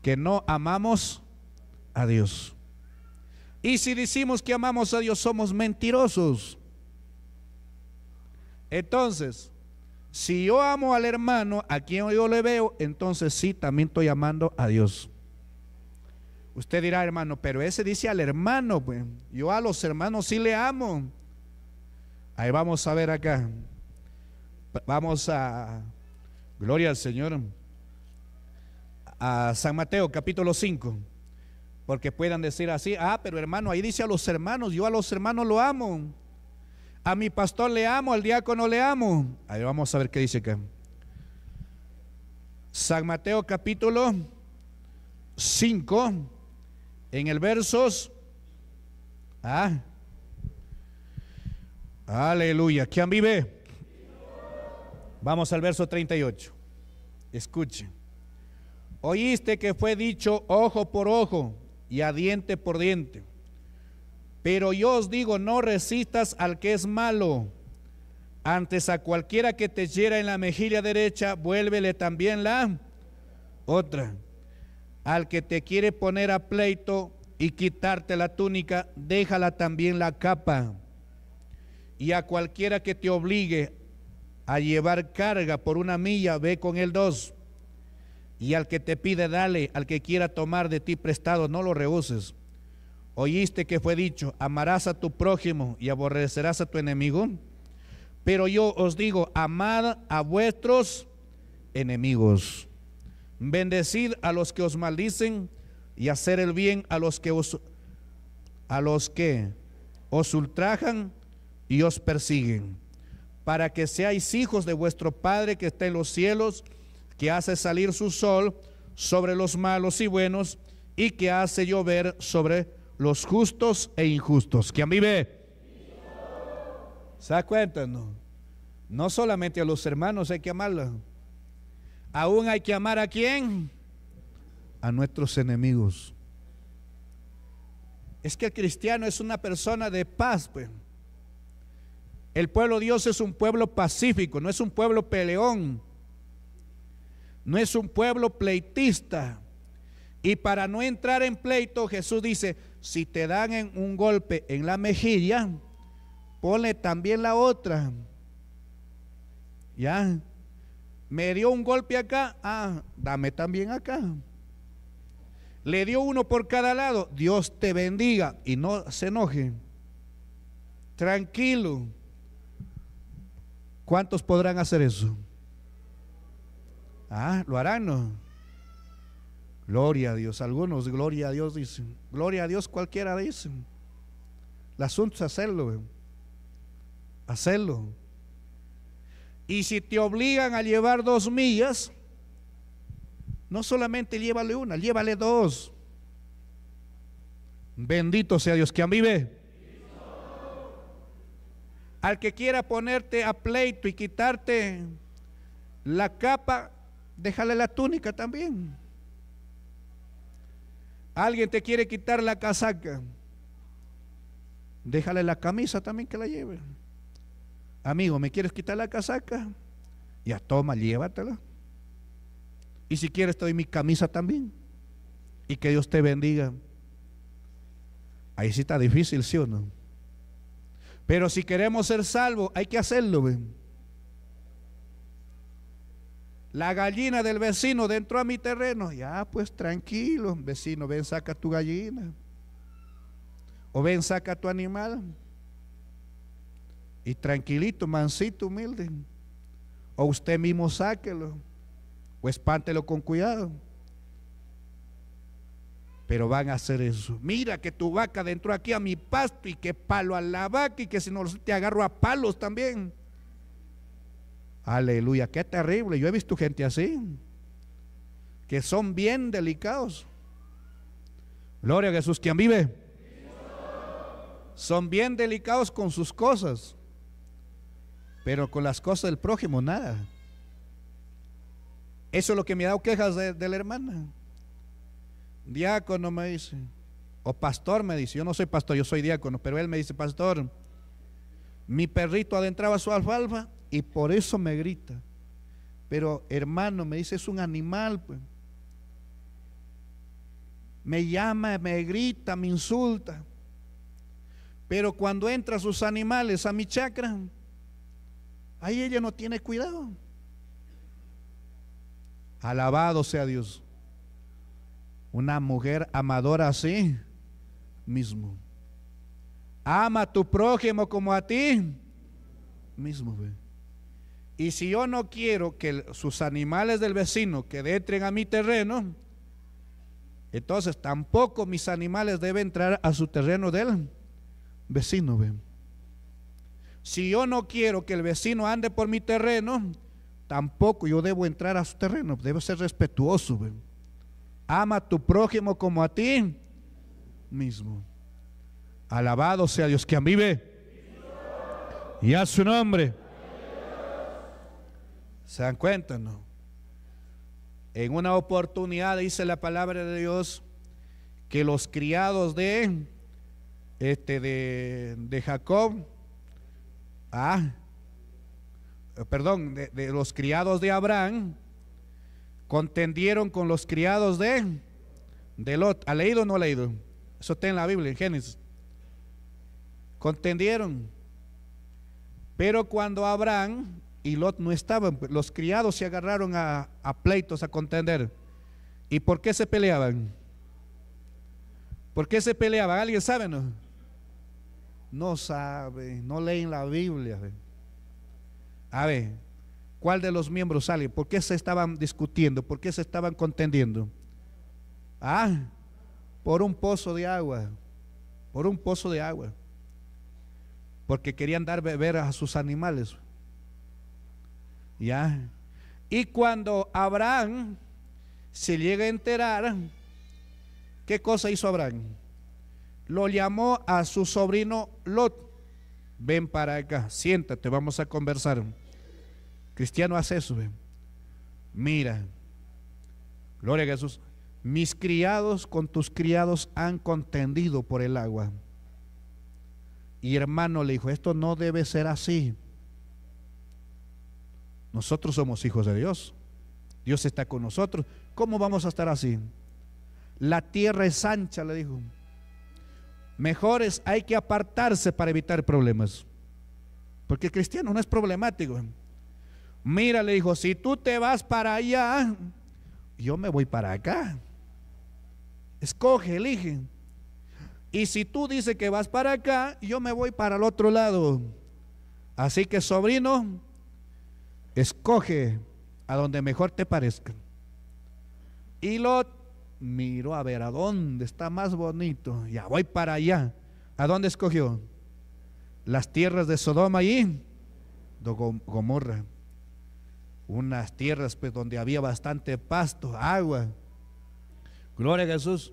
que no amamos a Dios. Y si decimos que amamos a Dios, somos mentirosos. Entonces, si yo amo al hermano, a quien yo le veo, entonces sí, también estoy amando a Dios. Usted dirá, hermano, pero ese dice al hermano, pues, yo a los hermanos sí le amo. Ahí vamos a ver acá. Vamos a, gloria al Señor, a San Mateo capítulo 5. Porque puedan decir así, ah, pero hermano, ahí dice a los hermanos, yo a los hermanos lo amo. A mi pastor le amo, al diácono le amo. Ahí vamos a ver qué dice acá. San Mateo capítulo 5, en el versos... Ah, aleluya. ¿Quién vive? Vamos al verso 38. Escuche. Oíste que fue dicho ojo por ojo y a diente por diente. Pero yo os digo, no resistas al que es malo. Antes a cualquiera que te hiera en la mejilla derecha, vuélvele también la otra. Al que te quiere poner a pleito y quitarte la túnica, déjala también la capa. Y a cualquiera que te obligue a llevar carga por una milla, ve con él dos. Y al que te pide, dale. Al que quiera tomar de ti prestado, no lo rehuses Oíste que fue dicho, amarás a tu prójimo y aborrecerás a tu enemigo. Pero yo os digo, amad a vuestros enemigos. Bendecid a los que os maldicen y hacer el bien a los que os a los que os ultrajan y os persiguen, para que seáis hijos de vuestro Padre que está en los cielos, que hace salir su sol sobre los malos y buenos y que hace llover sobre los justos e injustos. Que vive? ¿Se da No? solamente a los hermanos hay que amarlos. Aún hay que amar a quién? A nuestros enemigos. Es que el cristiano es una persona de paz, pues. El pueblo de Dios es un pueblo pacífico, no es un pueblo peleón, no es un pueblo pleitista. Y para no entrar en pleito, Jesús dice, si te dan en un golpe en la mejilla, ponle también la otra. ¿Ya? Me dio un golpe acá, ah, dame también acá. Le dio uno por cada lado, Dios te bendiga y no se enoje. Tranquilo. ¿Cuántos podrán hacer eso? Ah, lo harán, ¿no? Gloria a Dios. Algunos, gloria a Dios, dicen. Gloria a Dios, cualquiera dicen. El asunto es hacerlo. Hacerlo. Y si te obligan a llevar dos millas, no solamente llévale una, llévale dos. Bendito sea Dios. quien vive? Al que quiera ponerte a pleito y quitarte la capa, déjale la túnica también. Alguien te quiere quitar la casaca. Déjale la camisa también que la lleve. Amigo, ¿me quieres quitar la casaca? Ya toma, llévatela. Y si quieres te doy mi camisa también. Y que Dios te bendiga. Ahí sí está difícil, ¿sí o no? Pero si queremos ser salvos, hay que hacerlo. ¿ven? La gallina del vecino dentro a mi terreno. Ya, pues tranquilo, vecino, ven, saca tu gallina. O ven, saca tu animal. Y tranquilito, mansito, humilde. O usted mismo sáquelo. O espántelo con cuidado. Pero van a hacer eso. Mira que tu vaca dentro aquí a mi pasto y que palo a la vaca y que si no te agarro a palos también. Aleluya, qué terrible. Yo he visto gente así, que son bien delicados. Gloria a Jesús, quien vive. Son bien delicados con sus cosas, pero con las cosas del prójimo nada. Eso es lo que me ha dado quejas de, de la hermana. Diácono me dice, o pastor me dice, yo no soy pastor, yo soy diácono, pero él me dice, pastor, mi perrito adentraba su alfalfa y por eso me grita. Pero hermano, me dice, es un animal. Pues. Me llama, me grita, me insulta. Pero cuando entra sus animales a mi chacra, ahí ella no tiene cuidado. Alabado sea Dios. Una mujer amadora así mismo. Ama a tu prójimo como a ti mismo. Pues. Y si yo no quiero que sus animales del vecino que entren a mi terreno, entonces tampoco mis animales deben entrar a su terreno del vecino. ven. Si yo no quiero que el vecino ande por mi terreno, tampoco yo debo entrar a su terreno. Debo ser respetuoso. Ama a tu prójimo como a ti mismo. Alabado sea Dios que vive. Y a su nombre. ¿Se dan cuenta, no? En una oportunidad dice la palabra de Dios que los criados de este de, de Jacob, ah, perdón, de, los criados de Abraham contendieron con los criados de, de Lot. ¿Ha leído o no ha leído? Eso está en la Biblia, en Génesis. Contendieron. Pero cuando Abraham y Lot no estaban. Los criados se agarraron a, pleitos, a contender. ¿Y por qué se peleaban? ¿Por qué se peleaban? ¿Alguien sabe? No, no sabe, no leen la Biblia. A ver, ¿cuál de los miembros sale? ¿Por qué se estaban discutiendo? ¿Por qué se estaban contendiendo? Ah, por un pozo de agua, por un pozo de agua, porque querían dar beber a sus animales. ¿Ya? Y cuando Abraham se llega a enterar, ¿qué cosa hizo Abraham? Lo llamó a su sobrino Lot. Ven para acá, siéntate, vamos a conversar. Cristiano hace eso. Mira, gloria a Jesús. Mis criados con tus criados han contendido por el agua. Y hermano le dijo, esto no debe ser así. Nosotros somos hijos de Dios. Dios está con nosotros. ¿Cómo vamos a estar así? La tierra es ancha, le dijo. Mejores hay que apartarse para evitar problemas. Porque el cristiano no es problemático. Mira, le dijo, si tú te vas para allá, yo me voy para acá. Escoge, elige. Y si tú dices que vas para acá, yo me voy para el otro lado. Así que, sobrino, Escoge a donde mejor te parezca. Y Lot miró a ver a dónde está más bonito. Ya voy para allá. ¿A dónde escogió? Las tierras de Sodoma y Gomorra. Unas tierras pues, donde había bastante pasto, agua. Gloria a Jesús.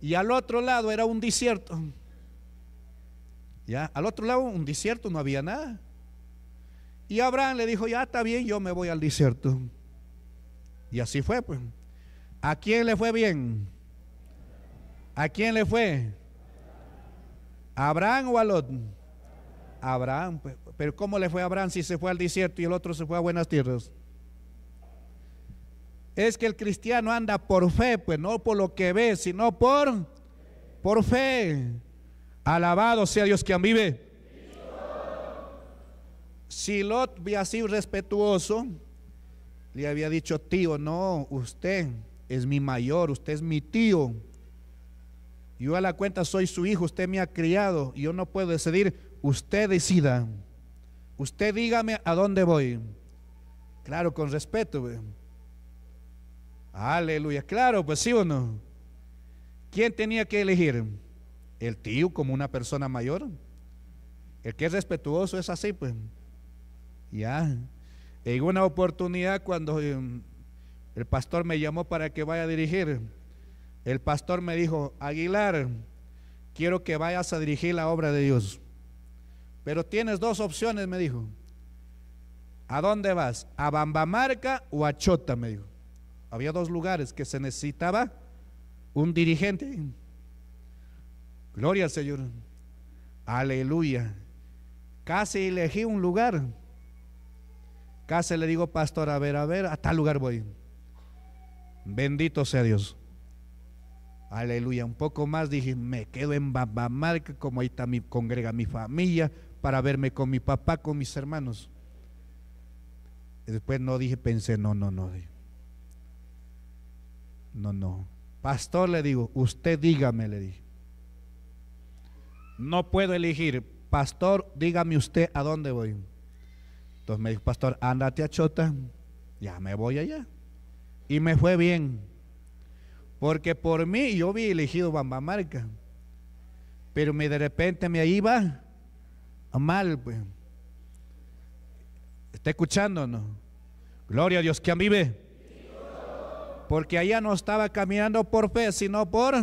Y al otro lado era un desierto. Ya, al otro lado un desierto no había nada. Y Abraham le dijo, ya está bien, yo me voy al desierto. Y así fue, pues. ¿A quién le fue bien? ¿A quién le fue? Abraham o a Lot? Abraham. Pues. Pero ¿cómo le fue a Abraham si se fue al desierto y el otro se fue a buenas tierras? Es que el cristiano anda por fe, pues no por lo que ve, sino por, por fe. Alabado sea Dios quien vive. Si Lot había sido respetuoso, le había dicho, tío, no, usted es mi mayor, usted es mi tío. Yo a la cuenta soy su hijo, usted me ha criado, yo no puedo decidir, usted decida. Usted dígame a dónde voy. Claro, con respeto. Aleluya, claro, pues sí o no. ¿Quién tenía que elegir? El tío como una persona mayor. El que es respetuoso es así, pues. Ya. En una oportunidad cuando em, el pastor me llamó para que vaya a dirigir, el pastor me dijo, Aguilar, quiero que vayas a dirigir la obra de Dios. Pero tienes dos opciones, me dijo. ¿A dónde vas? ¿A Bambamarca o a Chota? Me dijo. Había dos lugares que se necesitaba un dirigente. Gloria al Señor. Aleluya. Casi elegí un lugar. Casa le digo, pastor, a ver, a ver, a tal lugar voy. Bendito sea Dios. Aleluya. Un poco más dije, me quedo en Marca, como ahí está mi congrega, mi familia, para verme con mi papá, con mis hermanos. después no dije, pensé, no, no, no. No, no. Pastor, le digo, usted dígame, le dije. No puedo elegir. Pastor, dígame usted a dónde voy. Entonces me dijo, pastor, ándate a Chota, ya me voy allá. Y me fue bien, porque por mí yo vi elegido Bambamarca, pero de repente me iba mal. Pues. ¿Está no, Gloria a Dios, que vive? Porque allá no estaba caminando por fe, sino por,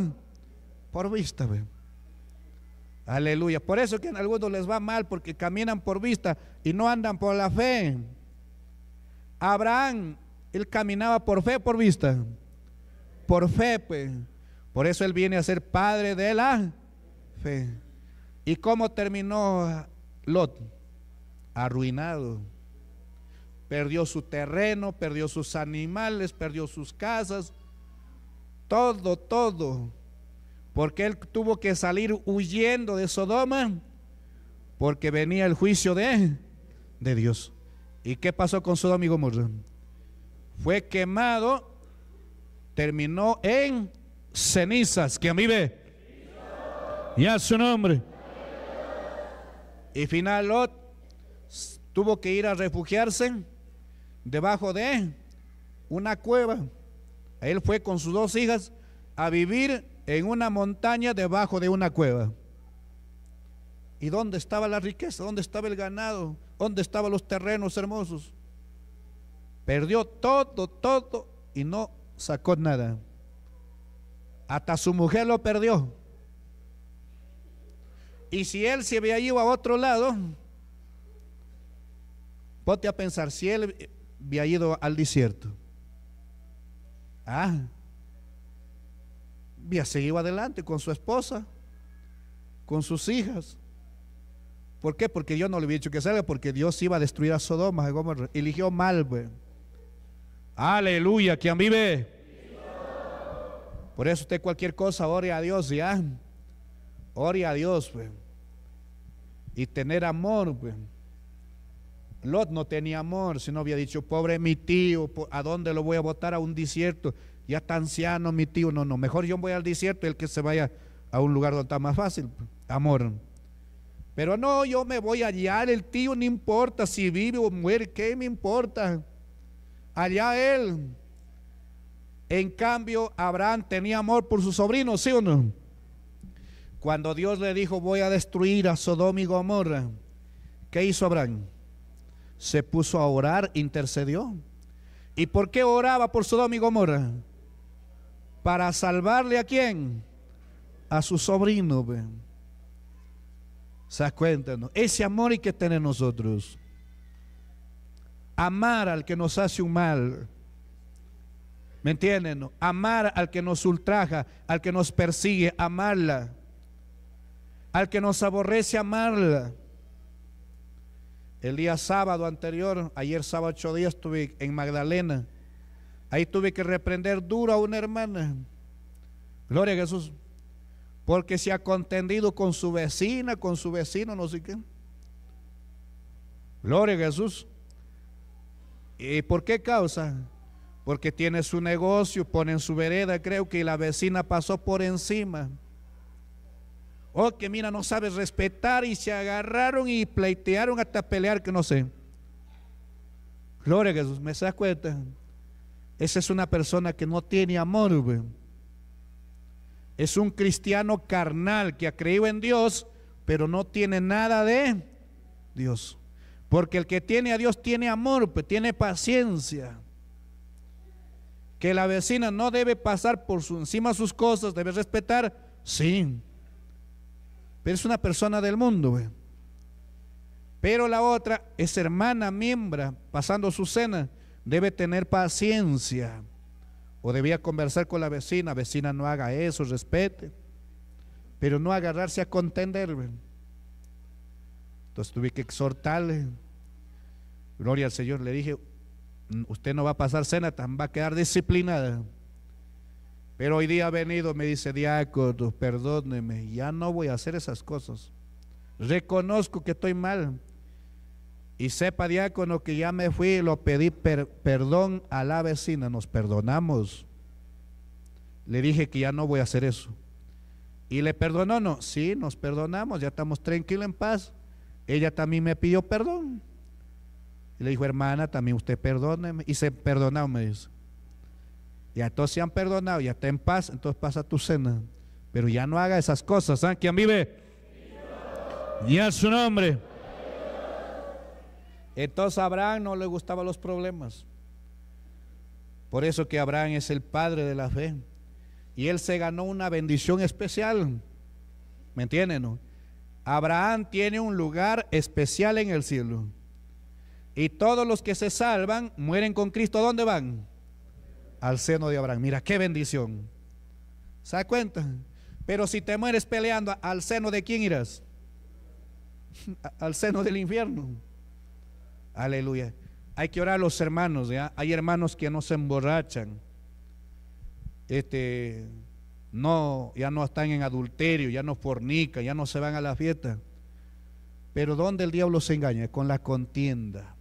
por vista. Pues. Aleluya. Por eso que a algunos les va mal, porque caminan por vista y no andan por la fe. Abraham, él caminaba por fe, por vista. Por fe, pues. Por eso él viene a ser padre de la fe. ¿Y cómo terminó Lot? Arruinado. Perdió su terreno, perdió sus animales, perdió sus casas. Todo, todo porque él tuvo que salir huyendo de Sodoma? Porque venía el juicio de, de Dios. ¿Y qué pasó con Sodoma y Gomorra? Fue quemado, terminó en cenizas. Que a vive? Y a su nombre. Y final Lot tuvo que ir a refugiarse debajo de una cueva. Él fue con sus dos hijas a vivir en una montaña debajo de una cueva. ¿Y dónde estaba la riqueza? ¿Dónde estaba el ganado? ¿Dónde estaban los terrenos hermosos? Perdió todo, todo y no sacó nada. Hasta su mujer lo perdió. Y si él se había ido a otro lado, ponte a pensar, si él había ido al desierto. Ah, había seguido adelante con su esposa, con sus hijas. ¿Por qué? Porque yo no le había dicho que salga, porque Dios iba a destruir a Sodoma. Y eligió mal, güey. Aleluya, ¿quién vive? Por eso usted cualquier cosa, ore a Dios, ya. Ore a Dios, güey. Pues. Y tener amor, güey. Pues. Lot no tenía amor, sino había dicho, pobre mi tío, ¿a dónde lo voy a votar a un desierto? ya está anciano mi tío, no, no, mejor yo voy al desierto, el que se vaya a un lugar donde está más fácil, amor. Pero no, yo me voy a el tío no importa si vive o muere, ¿qué me importa? Allá él. En cambio, Abraham tenía amor por su sobrino, ¿sí o no? Cuando Dios le dijo, voy a destruir a Sodoma y Gomorra, ¿qué hizo Abraham? Se puso a orar, intercedió. ¿Y por qué oraba por Sodoma y Gomorra? para salvarle a quién? A su sobrino. Se das Ese amor hay que tener nosotros. Amar al que nos hace un mal. ¿Me entienden? Amar al que nos ultraja, al que nos persigue, amarla. Al que nos aborrece, amarla. El día sábado anterior, ayer sábado ocho días estuve en Magdalena Ahí tuve que reprender duro a una hermana. Gloria a Jesús. Porque se ha contendido con su vecina, con su vecino, no sé qué. Gloria a Jesús. ¿Y por qué causa? Porque tiene su negocio, pone en su vereda, creo que la vecina pasó por encima. O oh, que mira, no sabe respetar y se agarraron y pleitearon hasta pelear, que no sé. Gloria a Jesús, ¿me das cuenta? Esa es una persona que no tiene amor. Es un cristiano carnal que ha creído en Dios, pero no tiene nada de Dios. Porque el que tiene a Dios tiene amor, pues tiene paciencia. Que la vecina no debe pasar por encima encima sus cosas, debe respetar, sí. Pero es una persona del mundo. Pero la otra es hermana miembra, pasando su cena debe tener paciencia. O debía conversar con la vecina, vecina no haga eso, respete, pero no agarrarse a contender. Entonces tuve que exhortarle. Gloria al Señor, le dije, mm, usted no va a pasar cena, va a quedar disciplinada. Pero hoy día ha venido, me dice, diácono, perdóneme, ya no voy a hacer esas cosas. Reconozco que estoy mal y sepa, diácono, que ya me fui y lo pedí perdón a la vecina, nos perdonamos. Le dije que ya no voy a hacer eso. Y le perdonó, no, sí, nos perdonamos, ya estamos tranquilos en paz. Ella también me pidió perdón. Y le dijo, hermana, también usted perdóneme. Y se perdonó me dice. Ya todos se han perdonado, ya está en paz, entonces pasa tu cena. Pero ya no haga esas cosas, ¿saben quién vive? ya su nombre. Entonces a Abraham no le gustaban los problemas. Por eso que Abraham es el padre de la fe. Y él se ganó una bendición especial. ¿Me entienden? Abraham tiene un lugar especial en el cielo. Y todos los que se salvan mueren con Cristo. ¿A dónde van? Al seno de Abraham. Mira, qué bendición. ¿Se da cuenta? Pero si te mueres peleando, ¿al seno de quién irás? <laughs> al seno del infierno. Aleluya. Hay que orar a los hermanos, Hay hermanos que no se emborrachan. Este, no, ya no están en adulterio, ya no fornican, ya no se van a la fiesta. Pero ¿dónde el diablo se engaña? Con la contienda,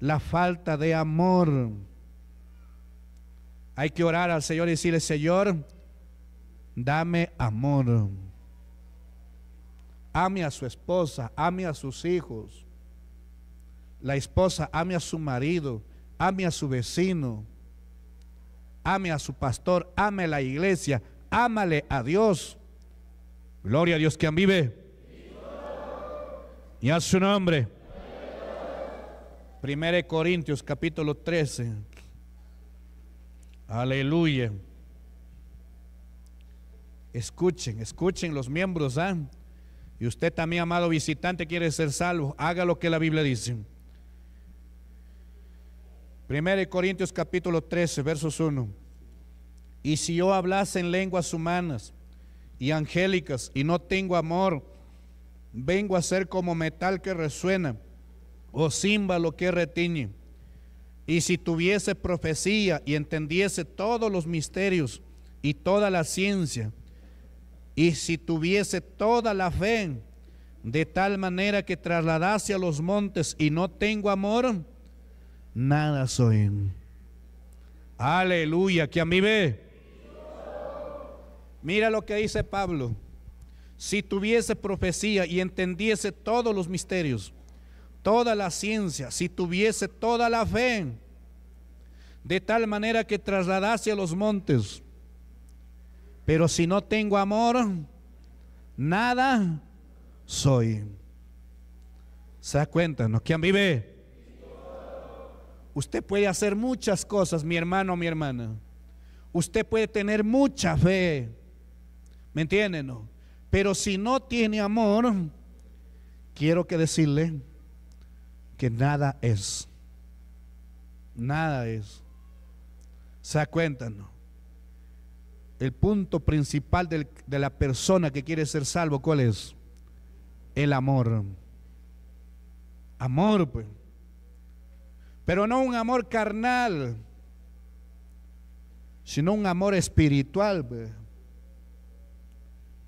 la falta de amor. Hay que orar al Señor y decirle, Señor, dame amor. Ame a su esposa, ame a sus hijos. La esposa ame a su marido, ame a su vecino, ame a su pastor, ame a la iglesia, ámale a Dios. Gloria a Dios que vive. Y a su nombre. de Corintios capítulo 13. Aleluya. Escuchen, escuchen los miembros. ¿ah? Y usted también, amado visitante, quiere ser salvo. Haga lo que la Biblia dice. 1 Corintios capítulo 13, versos 1. Y si yo hablase en lenguas humanas y angélicas y no tengo amor, vengo a ser como metal que resuena o címbalo que retiñe. Y si tuviese profecía y entendiese todos los misterios y toda la ciencia, y si tuviese toda la fe, de tal manera que trasladase a los montes y no tengo amor, nada soy. Aleluya, que a ve. Mira lo que dice Pablo. Si tuviese profecía y entendiese todos los misterios, toda la ciencia, si tuviese toda la fe, de tal manera que trasladase a los montes. Pero si no tengo amor, nada soy. ¿Se da cuenta? ¿No? ¿Quién vive? Usted puede hacer muchas cosas, mi hermano, mi hermana. Usted puede tener mucha fe. ¿Me entienden? No? Pero si no tiene amor, quiero que decirle que nada es. Nada es. ¿Se acuentan. El punto principal de la persona que quiere ser salvo, ¿cuál es? El amor. Amor, pues pero no un amor carnal, sino un amor espiritual. Pues.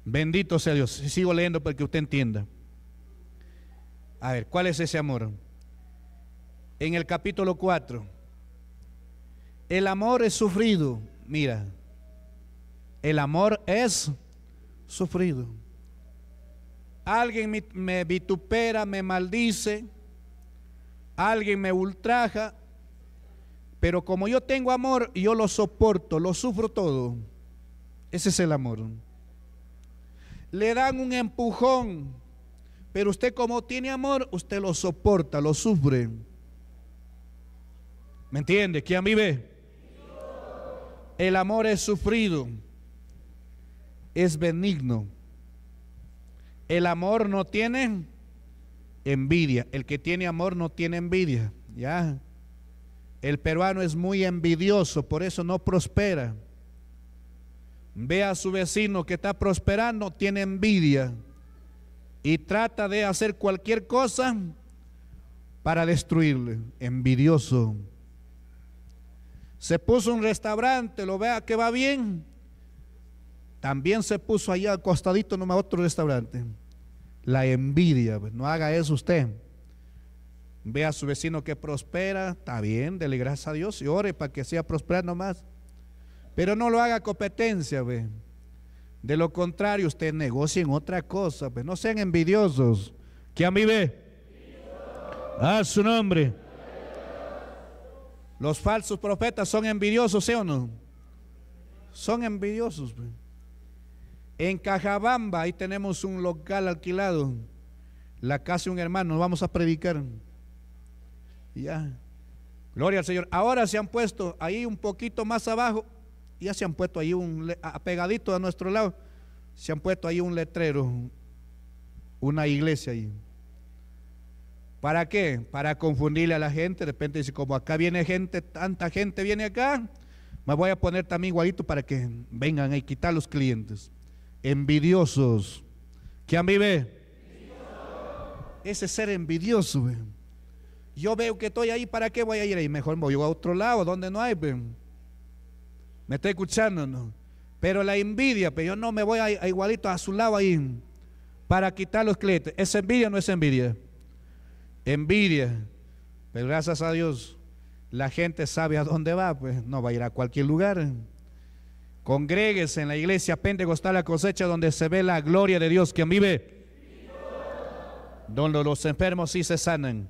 Bendito sea Dios. Sigo leyendo para que usted entienda. A ver, ¿cuál es ese amor? En el capítulo 4, el amor es sufrido. Mira, el amor es sufrido. Alguien me, me vitupera, me maldice, alguien me ultraja, pero como yo tengo amor, yo lo soporto, lo sufro todo. Ese es el amor. Le dan un empujón, pero usted como tiene amor, usted lo soporta, lo sufre. ¿Me entiende? ¿Quién vive? El amor es sufrido, es benigno. El amor no tiene envidia. El que tiene amor no tiene envidia, ¿ya? El peruano es muy envidioso, por eso no prospera. Ve a su vecino que está prosperando, tiene envidia y trata de hacer cualquier cosa para destruirle. Envidioso. Se puso un restaurante, lo vea que va bien. También se puso allá al costadito, nomás otro restaurante la envidia. Pues, no haga eso usted. Ve a su vecino que prospera, está bien, dele gracias a Dios y ore para que sea prosperar más, Pero no lo haga competencia, ve. De lo contrario, usted negocie en otra cosa, pues no sean envidiosos. Que a mí ve. A su nombre. Los falsos profetas son envidiosos, ¿sí o no? Son envidiosos. Pues. En Cajabamba, ahí tenemos un local alquilado, la casa de un hermano, nos vamos a predicar. Ya, gloria al Señor. Ahora se han puesto ahí un poquito más abajo, ya se han puesto ahí un, pegadito a nuestro lado, se han puesto ahí un letrero, una iglesia ahí. ¿Para qué? Para confundirle a la gente. De repente dice, como acá viene gente, tanta gente viene acá, me voy a poner también igualito para que vengan y quitar los clientes envidiosos. ¿Quién vive? Ese ser envidioso. Yo veo que estoy ahí, ¿para qué voy a ir ahí? Mejor voy a otro lado, donde no hay. ¿Me está escuchando? No? Pero la envidia, pero yo no me voy a, igualito a su lado ahí para quitar los clientes. ¿Es envidia o no es envidia? Envidia. Pero gracias a Dios, la gente sabe a dónde va, pues no va a ir a cualquier lugar. Congréguese en la iglesia pentecostal la cosecha donde se ve la gloria de Dios. Quien vive, donde los enfermos sí se sanan.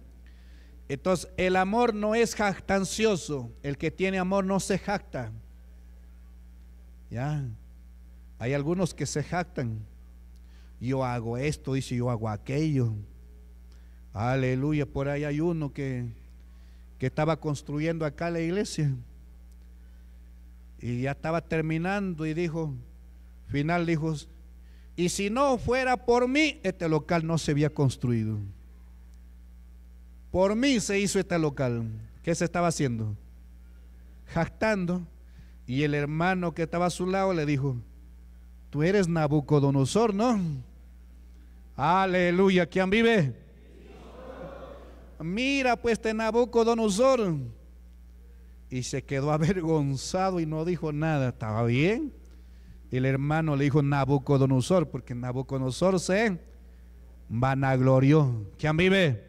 Entonces, el amor no es jactancioso. El que tiene amor no se jacta. Ya. Hay algunos que se jactan. Yo hago esto, dice yo hago aquello. Aleluya. Por ahí hay uno que, que estaba construyendo acá la iglesia y ya estaba terminando y dijo, final dijo, y si no fuera por mí, este local no se había construido. Por mí se hizo este local. ¿Qué se estaba haciendo? Jactando. Y el hermano que estaba a su lado le dijo, tú eres Nabucodonosor, ¿no? Aleluya, ¿quién vive? Mira pues este Nabucodonosor y se quedó <laughs> avergonzado y no dijo nada. ¿Estaba bien? El hermano le dijo Nabucodonosor, porque Nabucodonosor se vanaglorió. ¿Quién vive?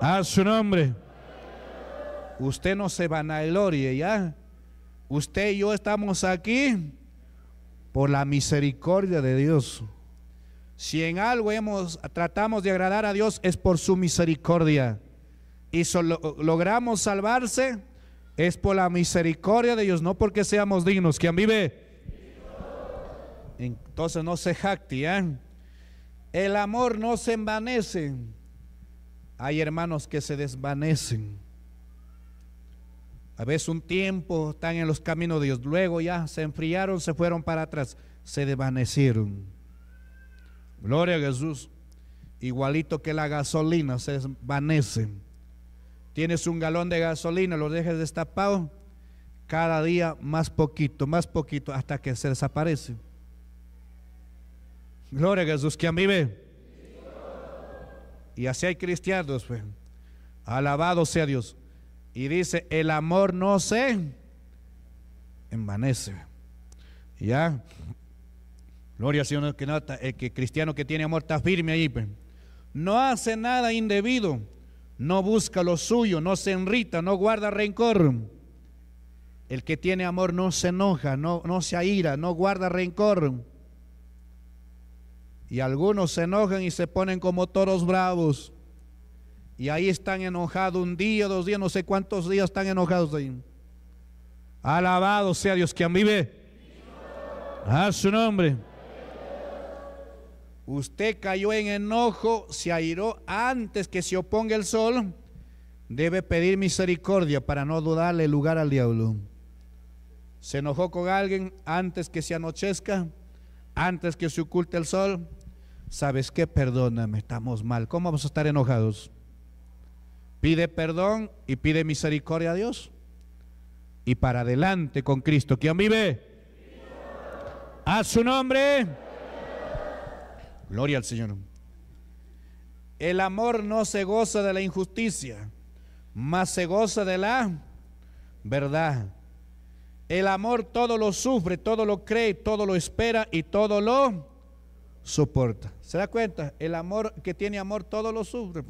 A ah, su nombre. Usted no se vanaglorie, ¿ya? Usted y yo estamos aquí por la misericordia de Dios. Si en algo hemos, tratamos de agradar a Dios es por su misericordia. Y solo, logramos salvarse es por la misericordia de Dios, no porque seamos dignos. ¿Quién vive? Entonces no se jacte. ¿eh? El amor no se envanece. Hay hermanos que se desvanecen. A veces un tiempo están en los caminos de Dios, luego ya se enfriaron, se fueron para atrás, se desvanecieron. Gloria a Jesús. Igualito que la gasolina se desvanece Tienes un galón de gasolina, lo dejes destapado, cada día más poquito, más poquito, hasta que se desaparece. Gloria a Jesús, que vive? Y así hay cristianos, pues. Alabado sea Dios. Y dice, el amor no se envanece. ¿Ya? Gloria a Señor que el cristiano que tiene amor está firme ahí. Pues. No hace nada indebido no busca lo suyo, no se enrita, no guarda rencor. El que tiene amor no se enoja, no, no se aira, no guarda rencor. Y algunos se enojan y se ponen como toros bravos. Y ahí están enojados un día, dos días, no sé cuántos días están enojados Alabado sea Dios quien vive. A su nombre usted cayó en enojo, se airó antes que se oponga el sol, debe pedir misericordia para no darle lugar al diablo. Se enojó con alguien antes que se anochezca, antes que se oculte el sol. ¿Sabes qué? Perdóname, estamos mal. ¿Cómo vamos a estar enojados? Pide perdón y pide misericordia a Dios. Y para adelante con Cristo. ¿Quién vive? A su nombre. Gloria al Señor. El amor no se goza de la injusticia, mas se goza de la verdad. El amor todo lo sufre, todo lo cree, todo lo espera y todo lo soporta. ¿Se da cuenta? El amor que tiene amor todo lo sufre.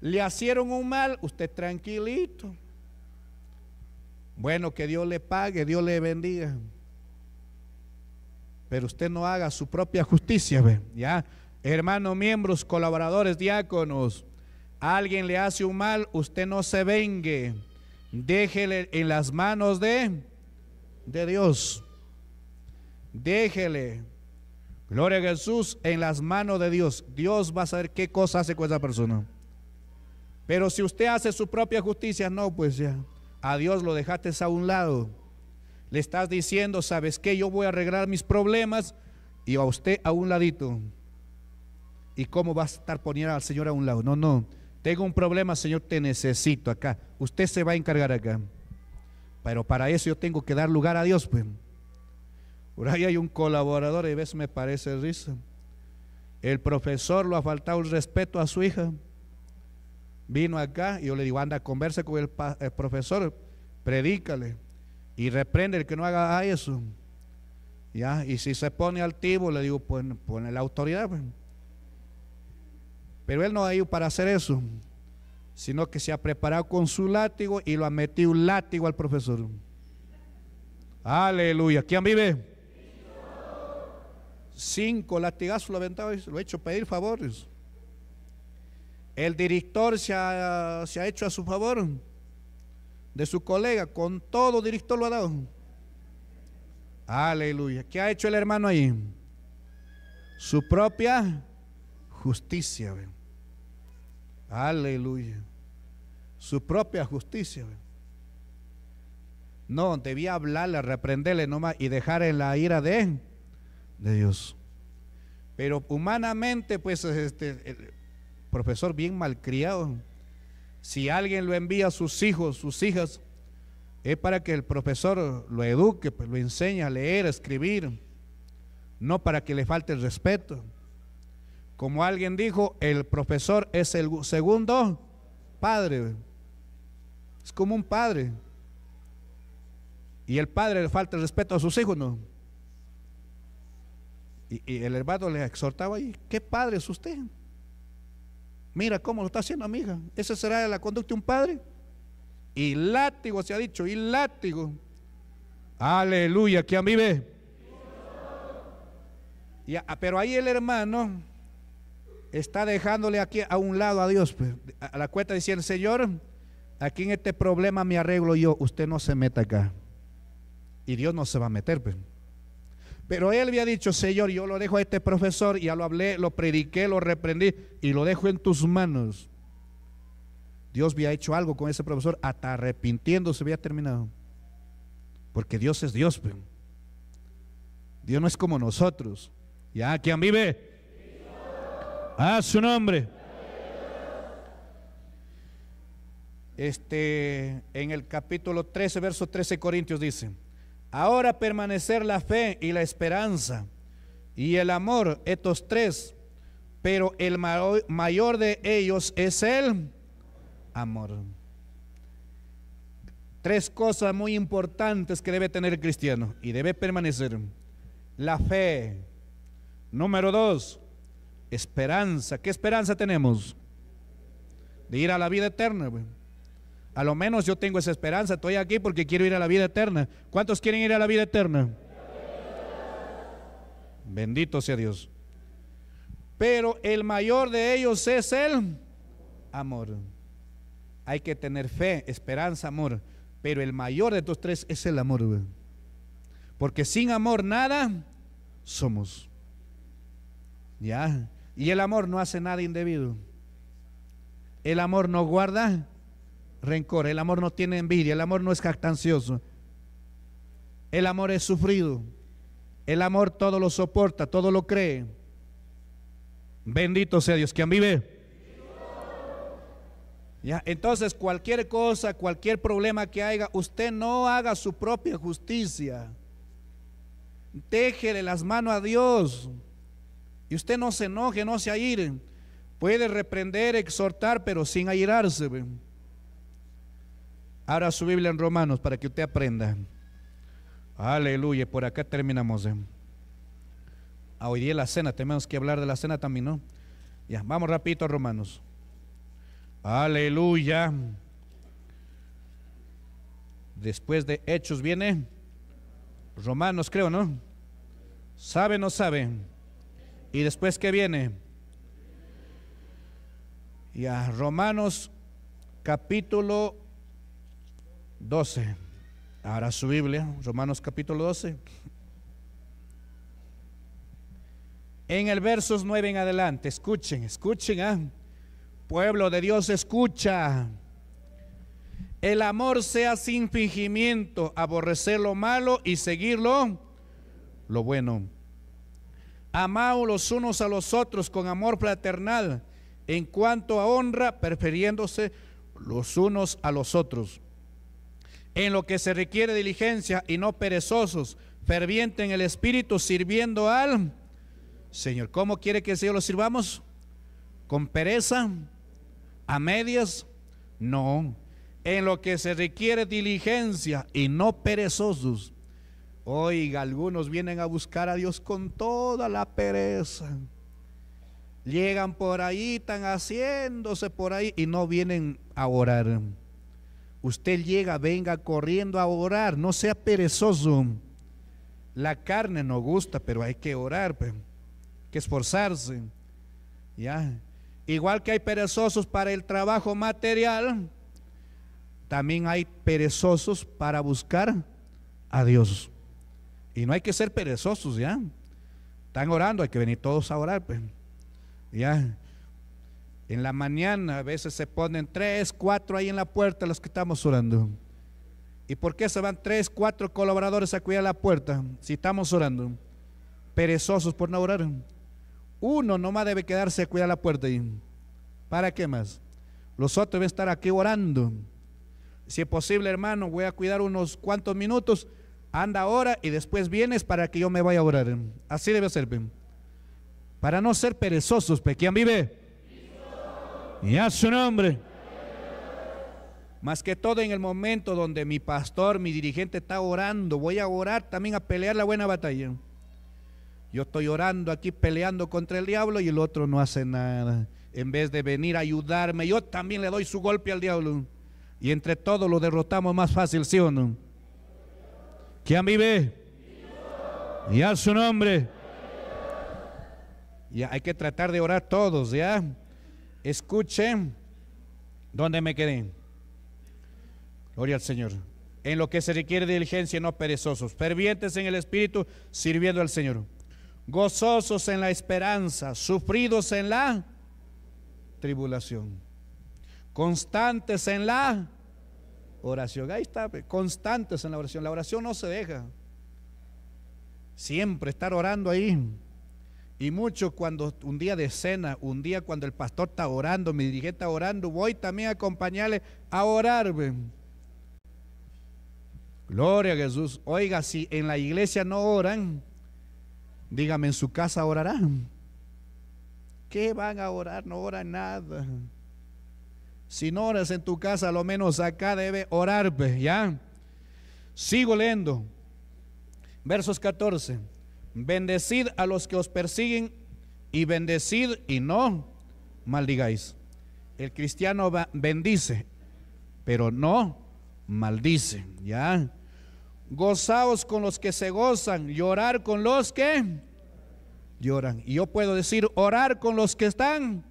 Le hicieron un mal, usted tranquilito. Bueno, que Dios le pague, Dios le bendiga pero usted no haga su propia justicia, ¿ve? ¿ya? Hermanos, miembros, colaboradores, diáconos, alguien le hace un mal, usted no se vengue, déjele en las manos de, de Dios, déjele, gloria a Jesús, en las manos de Dios. Dios va a saber qué cosa hace con esa persona. Pero si usted hace su propia justicia, no, pues ya, a Dios lo dejaste a un lado le estás diciendo, ¿sabes qué? Yo voy a arreglar mis problemas y a usted a un ladito. ¿Y cómo va a estar poniendo al Señor a un lado? No, no. Tengo un problema, Señor, te necesito acá. Usted se va a encargar acá. Pero para eso yo tengo que dar lugar a Dios, pues. Por ahí hay un colaborador, y ves, me parece risa. El profesor lo ha faltado el respeto a su hija. Vino acá y yo le digo, anda, converse con el profesor, predícale. Y reprende el que no haga ah, eso. ¿Ya? Y si se pone altivo, le digo, pone la autoridad. Pues. Pero él no ha ido para hacer eso, sino que se ha preparado con su látigo y lo ha metido un látigo al profesor. Aleluya. ¿Quién vive? Cinco latigazos lo aventado y lo he hecho pedir favores. El director se ha hecho a su favor de su colega, con todo directo lo ha dado. Aleluya. ¿Qué ha hecho el hermano ahí? Su propia justicia. Aleluya. Su propia justicia. No, debía hablarle, reprenderle nomás y dejar en la ira de, de Dios. Pero humanamente, pues, este, profesor bien malcriado. Si alguien lo envía a sus hijos, sus hijas, es para que el profesor lo eduque, pues, lo enseñe a leer, a escribir, no para que le falte el respeto. Como alguien dijo, el profesor es el segundo padre. Es como un padre. Y el padre le falta el respeto a sus hijos, ¿no? Y, el hermano le exhortaba, ¿y qué padre es usted? Mira cómo lo está haciendo, amiga. ¿Esa será la conducta de un padre? Y látigo se ha dicho, y látigo. Aleluya, a vive? ve, pero ahí el hermano está dejándole aquí a un lado a Dios, pues, a la cuenta diciendo, Señor, aquí en este problema me arreglo yo, usted no se meta acá. Y Dios no se va a meter. Pues. Pero él había dicho, Señor, yo lo dejo a este profesor, ya lo hablé, lo prediqué, lo reprendí y lo dejo en tus manos. Dios había hecho algo con ese profesor, hasta arrepintiéndose había terminado. Porque Dios es Dios. Pues. Dios no es como nosotros. Ya, ¿quién vive? A su nombre. Este, en el capítulo 13, verso 13, Corintios dice. Ahora permanecer la fe y la esperanza y el amor, estos tres, pero el mayor de ellos es el amor. Tres cosas muy importantes que debe tener el cristiano y debe permanecer. La fe. Número dos, esperanza. ¿Qué esperanza tenemos? De ir a la vida eterna. A lo menos yo tengo esa esperanza, estoy aquí porque quiero ir a la vida eterna. ¿Cuántos quieren ir a la vida eterna? Bendito sea Dios. Pero el mayor de ellos es el amor. Hay que tener fe, esperanza, amor. Pero el mayor de estos tres es el amor. Porque sin amor nada somos. ¿Ya? Y el amor no hace nada indebido. El amor no guarda rencor, el amor no tiene envidia, el amor no es jactancioso, el amor es sufrido, el amor todo lo soporta, todo lo cree. Bendito sea Dios, quien vive. Ya, entonces cualquier cosa, cualquier problema que haya, usted no haga su propia justicia. Déjele las manos a Dios. Y usted no se enoje, no se aire. Puede reprender, exhortar, pero sin airarse. Ahora su Biblia en Romanos para que usted aprenda. Aleluya, por acá terminamos. Eh. A ah, hoy día la cena, tenemos que hablar de la cena también, ¿no? Ya, vamos rapidito a Romanos. Aleluya. Después de Hechos viene Romanos, creo, ¿no? ¿Sabe o no sabe? ¿Y después qué viene? Ya, Romanos capítulo 12. Ahora su Biblia, Romanos capítulo 12. En el versos 9 en adelante, escuchen, escuchen, ¿ah? pueblo de Dios, escucha. El amor sea sin fingimiento, aborrecer lo malo y seguirlo lo bueno. Amaos los unos a los otros con amor fraternal, en cuanto a honra, prefiriéndose los unos a los otros en lo que se requiere diligencia y no perezosos, ferviente en el espíritu, sirviendo al Señor. ¿Cómo quiere que el Señor lo sirvamos? ¿Con pereza? ¿A medias? No. En lo que se requiere diligencia y no perezosos. Oiga, algunos vienen a buscar a Dios con toda la pereza. Llegan por ahí, están haciéndose por ahí y no vienen a orar. Usted llega, venga corriendo a orar, no sea perezoso. La carne no gusta, pero hay que orar, pues. hay que esforzarse. ¿ya? Igual que hay perezosos para el trabajo material, también hay perezosos para buscar a Dios. Y no hay que ser perezosos, ¿ya? Están orando, hay que venir todos a orar, pues. ¿Ya? En la mañana a veces se ponen tres, cuatro ahí en la puerta los que estamos orando. ¿Y por qué se van tres, cuatro colaboradores a cuidar la puerta si estamos orando? Perezosos por no orar. Uno nomás debe quedarse a cuidar la puerta ahí. ¿Para qué más? Los otros deben estar aquí orando. Si es posible, hermano, voy a cuidar unos cuantos minutos. Anda ahora y después vienes para que yo me vaya a orar. Así debe ser. Para no ser perezosos, ¿quién vive? Y a su nombre. Más que todo en el momento donde mi pastor, mi dirigente está orando, voy a orar también a pelear la buena batalla. Yo estoy orando aquí peleando contra el diablo y el otro no hace nada. En vez de venir a ayudarme, yo también le doy su golpe al diablo. Y entre todos lo derrotamos más fácil, ¿sí o no? ¿Quién vive? Y a su nombre. Ya hay que tratar de orar todos, ¿ya? Escuchen, donde me quedé? Gloria al Señor. En lo que se requiere diligencia, no perezosos, pervientes en el Espíritu, sirviendo al Señor, gozosos en la esperanza, sufridos en la tribulación, constantes en la oración. Ahí está, constantes en la oración. La oración no se deja. Siempre estar orando ahí y mucho cuando un día de cena, un día cuando el pastor está orando, mi dirigente está orando, voy también a acompañarle a orar. Gloria a Jesús. Oiga, si en la iglesia no oran, dígame, en su casa orarán. ¿Qué van a orar? No oran nada. Si no oras en tu casa, lo menos acá debe orar, ¿ya? Sigo leyendo. Versos 14. Bendecid a los que os persiguen y bendecid y no maldigáis. El cristiano bendice, pero no maldice, ¿ya? Gozaos con los que se gozan, llorar con los que lloran. Y yo puedo decir orar con los que están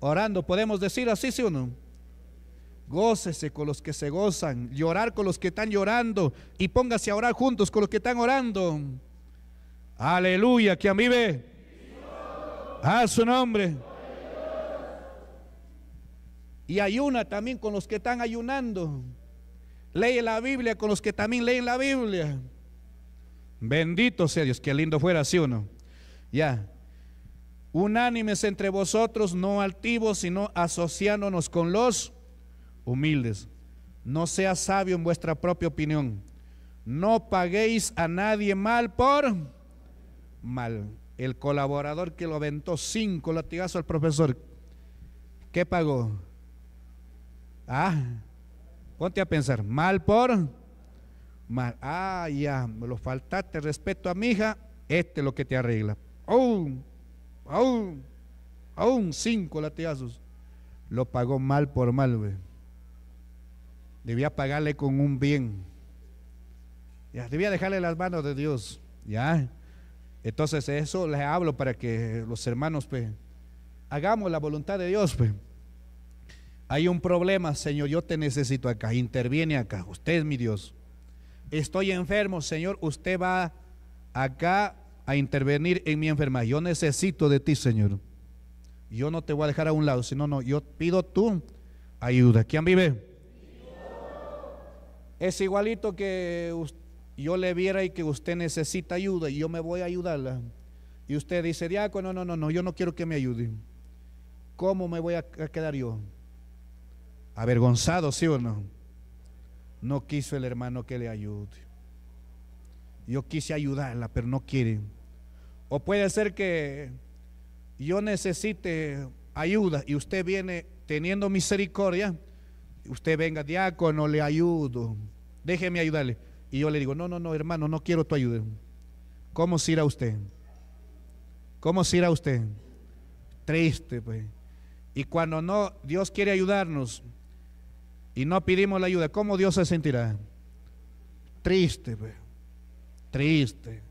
orando. Podemos decir así, sí o no. Gócese con los que se gozan, llorar con los que están llorando y póngase a orar juntos con los que están orando. Aleluya, mí vive? A su nombre. Y ayuna también con los que están ayunando. Lee la Biblia con los que también leen la Biblia. Bendito sea Dios, qué lindo fuera si uno. Ya. Unánimes entre vosotros, no altivos, sino asociándonos con los humildes. No sea sabio en vuestra propia opinión. No paguéis a nadie mal por mal. El colaborador que lo aventó cinco latigazos al profesor, ¿qué pagó? Ah, ponte a pensar, mal por mal. Ah, ya, me lo faltaste respeto a mi hija, este es lo que te arregla. Aún, aún, aún cinco latigazos. Lo pagó mal por mal, güey. Debía pagarle con un bien. debía dejarle las manos de Dios. Ya. Entonces eso les hablo para que los hermanos pues hagamos la voluntad de Dios pues. Hay un problema, Señor, yo te necesito acá, interviene acá, usted es mi Dios. Estoy enfermo, Señor, usted va acá a intervenir en mi enfermedad. Yo necesito de ti, Señor. Yo no te voy a dejar a un lado, sino no, yo pido tu ayuda. ¿Quién vive? Es igualito que usted yo le viera y que usted necesita ayuda y yo me voy a ayudarla, y usted dice, diácono, no, no, no, yo no quiero que me ayude, ¿cómo me voy a quedar yo? Avergonzado, ¿sí o no? No quiso el hermano que le ayude. Yo quise ayudarla, pero no quiere. O puede ser que yo necesite ayuda y usted viene teniendo misericordia, usted venga, diácono, le ayudo, déjeme ayudarle. Y yo le digo, no, no, no, hermano, no quiero tu ayuda. ¿Cómo se irá usted? ¿Cómo se irá usted? Triste, pues. Y cuando no, Dios quiere ayudarnos y no pedimos la ayuda, ¿cómo Dios se sentirá? Triste, pues. Triste.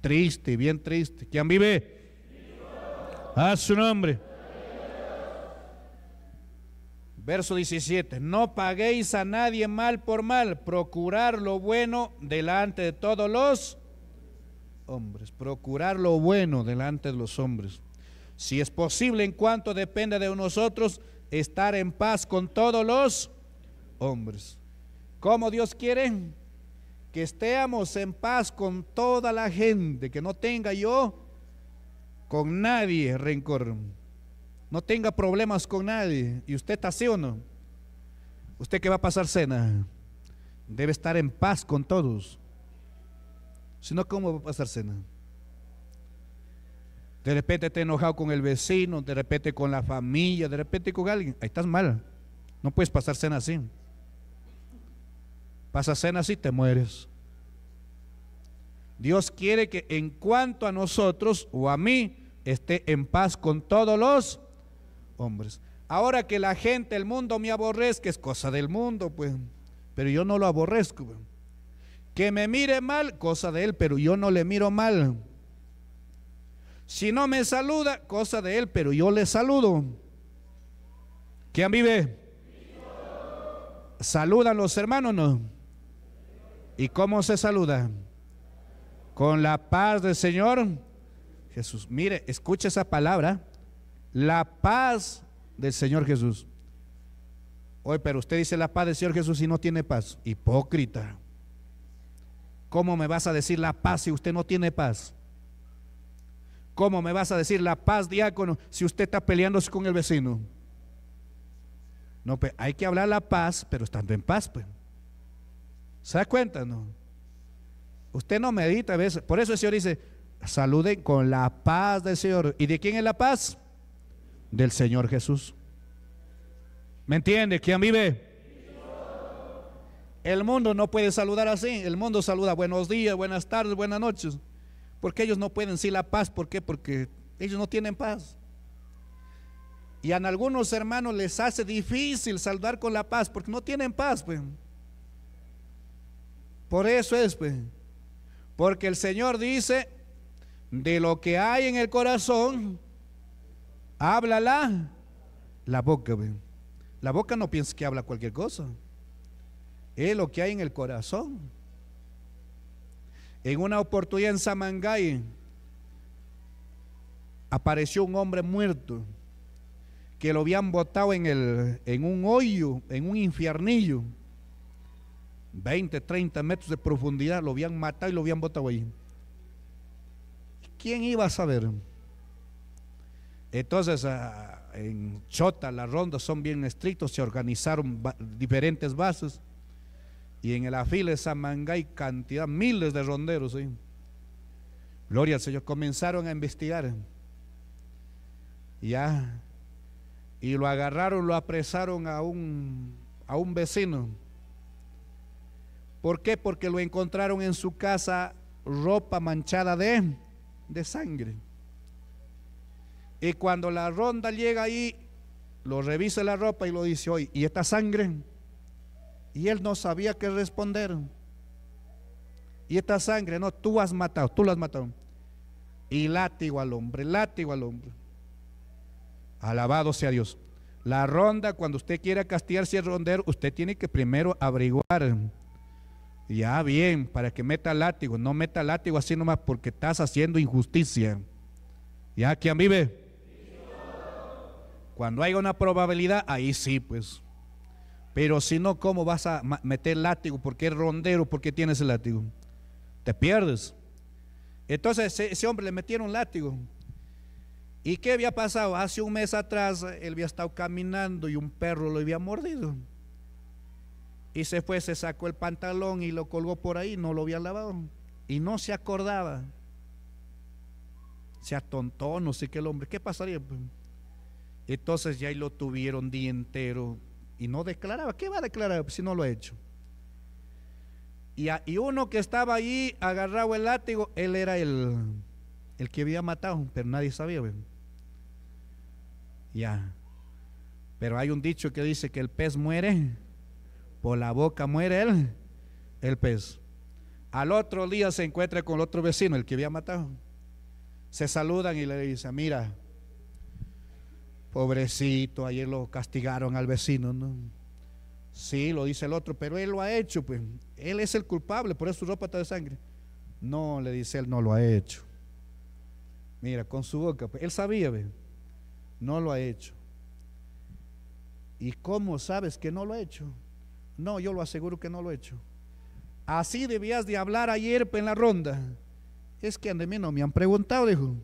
Triste, bien triste. ¿Quién vive? A su nombre. Verso 17, no paguéis a nadie mal por mal, procurar lo bueno delante de todos los hombres, procurar lo bueno delante de los hombres. Si es posible en cuanto depende de nosotros, estar en paz con todos los hombres. ¿Cómo Dios quiere? Que estemos en paz con toda la gente, que no tenga yo con nadie rencor. No tenga problemas con nadie. ¿Y usted está así o no? ¿Usted que va a pasar cena? Debe estar en paz con todos. Si no, ¿cómo va a pasar cena? De repente te enojado con el vecino, de repente con la familia, de repente con alguien. Ahí estás mal. No puedes pasar cena así. Pasas cena así, te mueres. Dios quiere que en cuanto a nosotros o a mí, esté en paz con todos los hombres. Ahora que la gente, el mundo me aborrezca, es cosa del mundo, pues. Pero yo no lo aborrezco. Pues. Que me mire mal, cosa de él, pero yo no le miro mal. Si no me saluda, cosa de él, pero yo le saludo. ¿Quién vive? ¿Saludan los hermanos no? ¿Y cómo se saluda? Con la paz del Señor Jesús. Mire, escucha esa palabra la paz del Señor Jesús. Hoy, pero usted dice la paz del Señor Jesús y no tiene paz. Hipócrita. ¿Cómo me vas a decir la paz si usted no tiene paz? ¿Cómo me vas a decir la paz, diácono, si usted está peleándose con el vecino? No, pues hay que hablar la paz, pero estando en paz, pues. ¿Se da cuenta? No. Usted no medita a veces. Por eso el Señor dice, saluden con la paz del Señor. ¿Y de quién es la paz? del Señor Jesús. ¿Me entiende? ¿Quién vive? El mundo no puede saludar así. El mundo saluda buenos días, buenas tardes, buenas noches. Porque ellos no pueden decir la paz. ¿Por qué? Porque ellos no tienen paz. Y a algunos hermanos les hace difícil saludar con la paz porque no tienen paz. Pues. Por eso es, pues. Porque el Señor dice, de lo que hay en el corazón, Háblala la boca. La boca no piensa que habla cualquier cosa. Es lo que hay en el corazón. En una oportunidad en Samangay apareció un hombre muerto que lo habían botado en, el, en un hoyo, en un infiernillo. 20, 30 metros de profundidad, lo habían matado y lo habían botado ahí. ¿Quién iba a saber? Entonces, ah, en Chota, las rondas son bien estrictos, se organizaron diferentes bases. Y en el afil de Samangá hay cantidad, miles de ronderos. Gloria al Señor. Comenzaron a investigar. Ya. Y lo agarraron, lo apresaron a un, vecino. ¿Por qué? Porque lo encontraron en su casa ropa manchada de, de sangre. Y cuando la ronda llega ahí, lo revisa la ropa y lo dice, hoy, ¿y esta sangre? Y él no sabía qué responder. Y esta sangre, no, tú has matado, tú lo has matado. Y látigo al hombre, látigo al hombre. Alabado sea Dios. La ronda, cuando usted quiera castigarse y rondero, usted tiene que primero averiguar. Ya bien, para que meta látigo, no meta látigo así nomás porque estás haciendo injusticia. Ya, mí vive? Cuando hay una probabilidad, ahí sí, pues. Pero si no, ¿cómo vas a meter látigo? Porque es rondero, porque tienes el látigo. Te pierdes. Entonces ese hombre le metieron látigo. ¿Y qué había pasado? Hace un mes atrás él había estado caminando y un perro lo había mordido. Y se fue, se sacó el pantalón y lo colgó por ahí, no lo había lavado. Y no se acordaba. Se atontó, no sé qué el hombre. ¿Qué pasaría? Entonces ya ahí lo tuvieron día entero y no declaraba. ¿Qué va a declarar si no lo ha hecho? Y, uno que estaba ahí agarrado el látigo, él era el, el que había matado, pero nadie sabía. Ya. Pero hay un dicho que dice que el pez muere, por la boca muere él, el pez. Al otro día se encuentra con el otro vecino, el que había matado. Se saludan y le dice, mira, pobrecito, ayer lo castigaron al vecino, ¿no? Sí, lo dice el otro, pero él lo ha hecho, pues él es el culpable, por eso su ropa está de sangre. No, le dice él, no lo ha hecho. Mira, con su boca, pues él sabía, ¿ve? no lo ha hecho. ¿Y cómo sabes que no lo ha hecho? No, yo lo aseguro que no lo ha hecho. Así debías de hablar ayer pues, en la ronda. Es que a mí no me han preguntado, dijo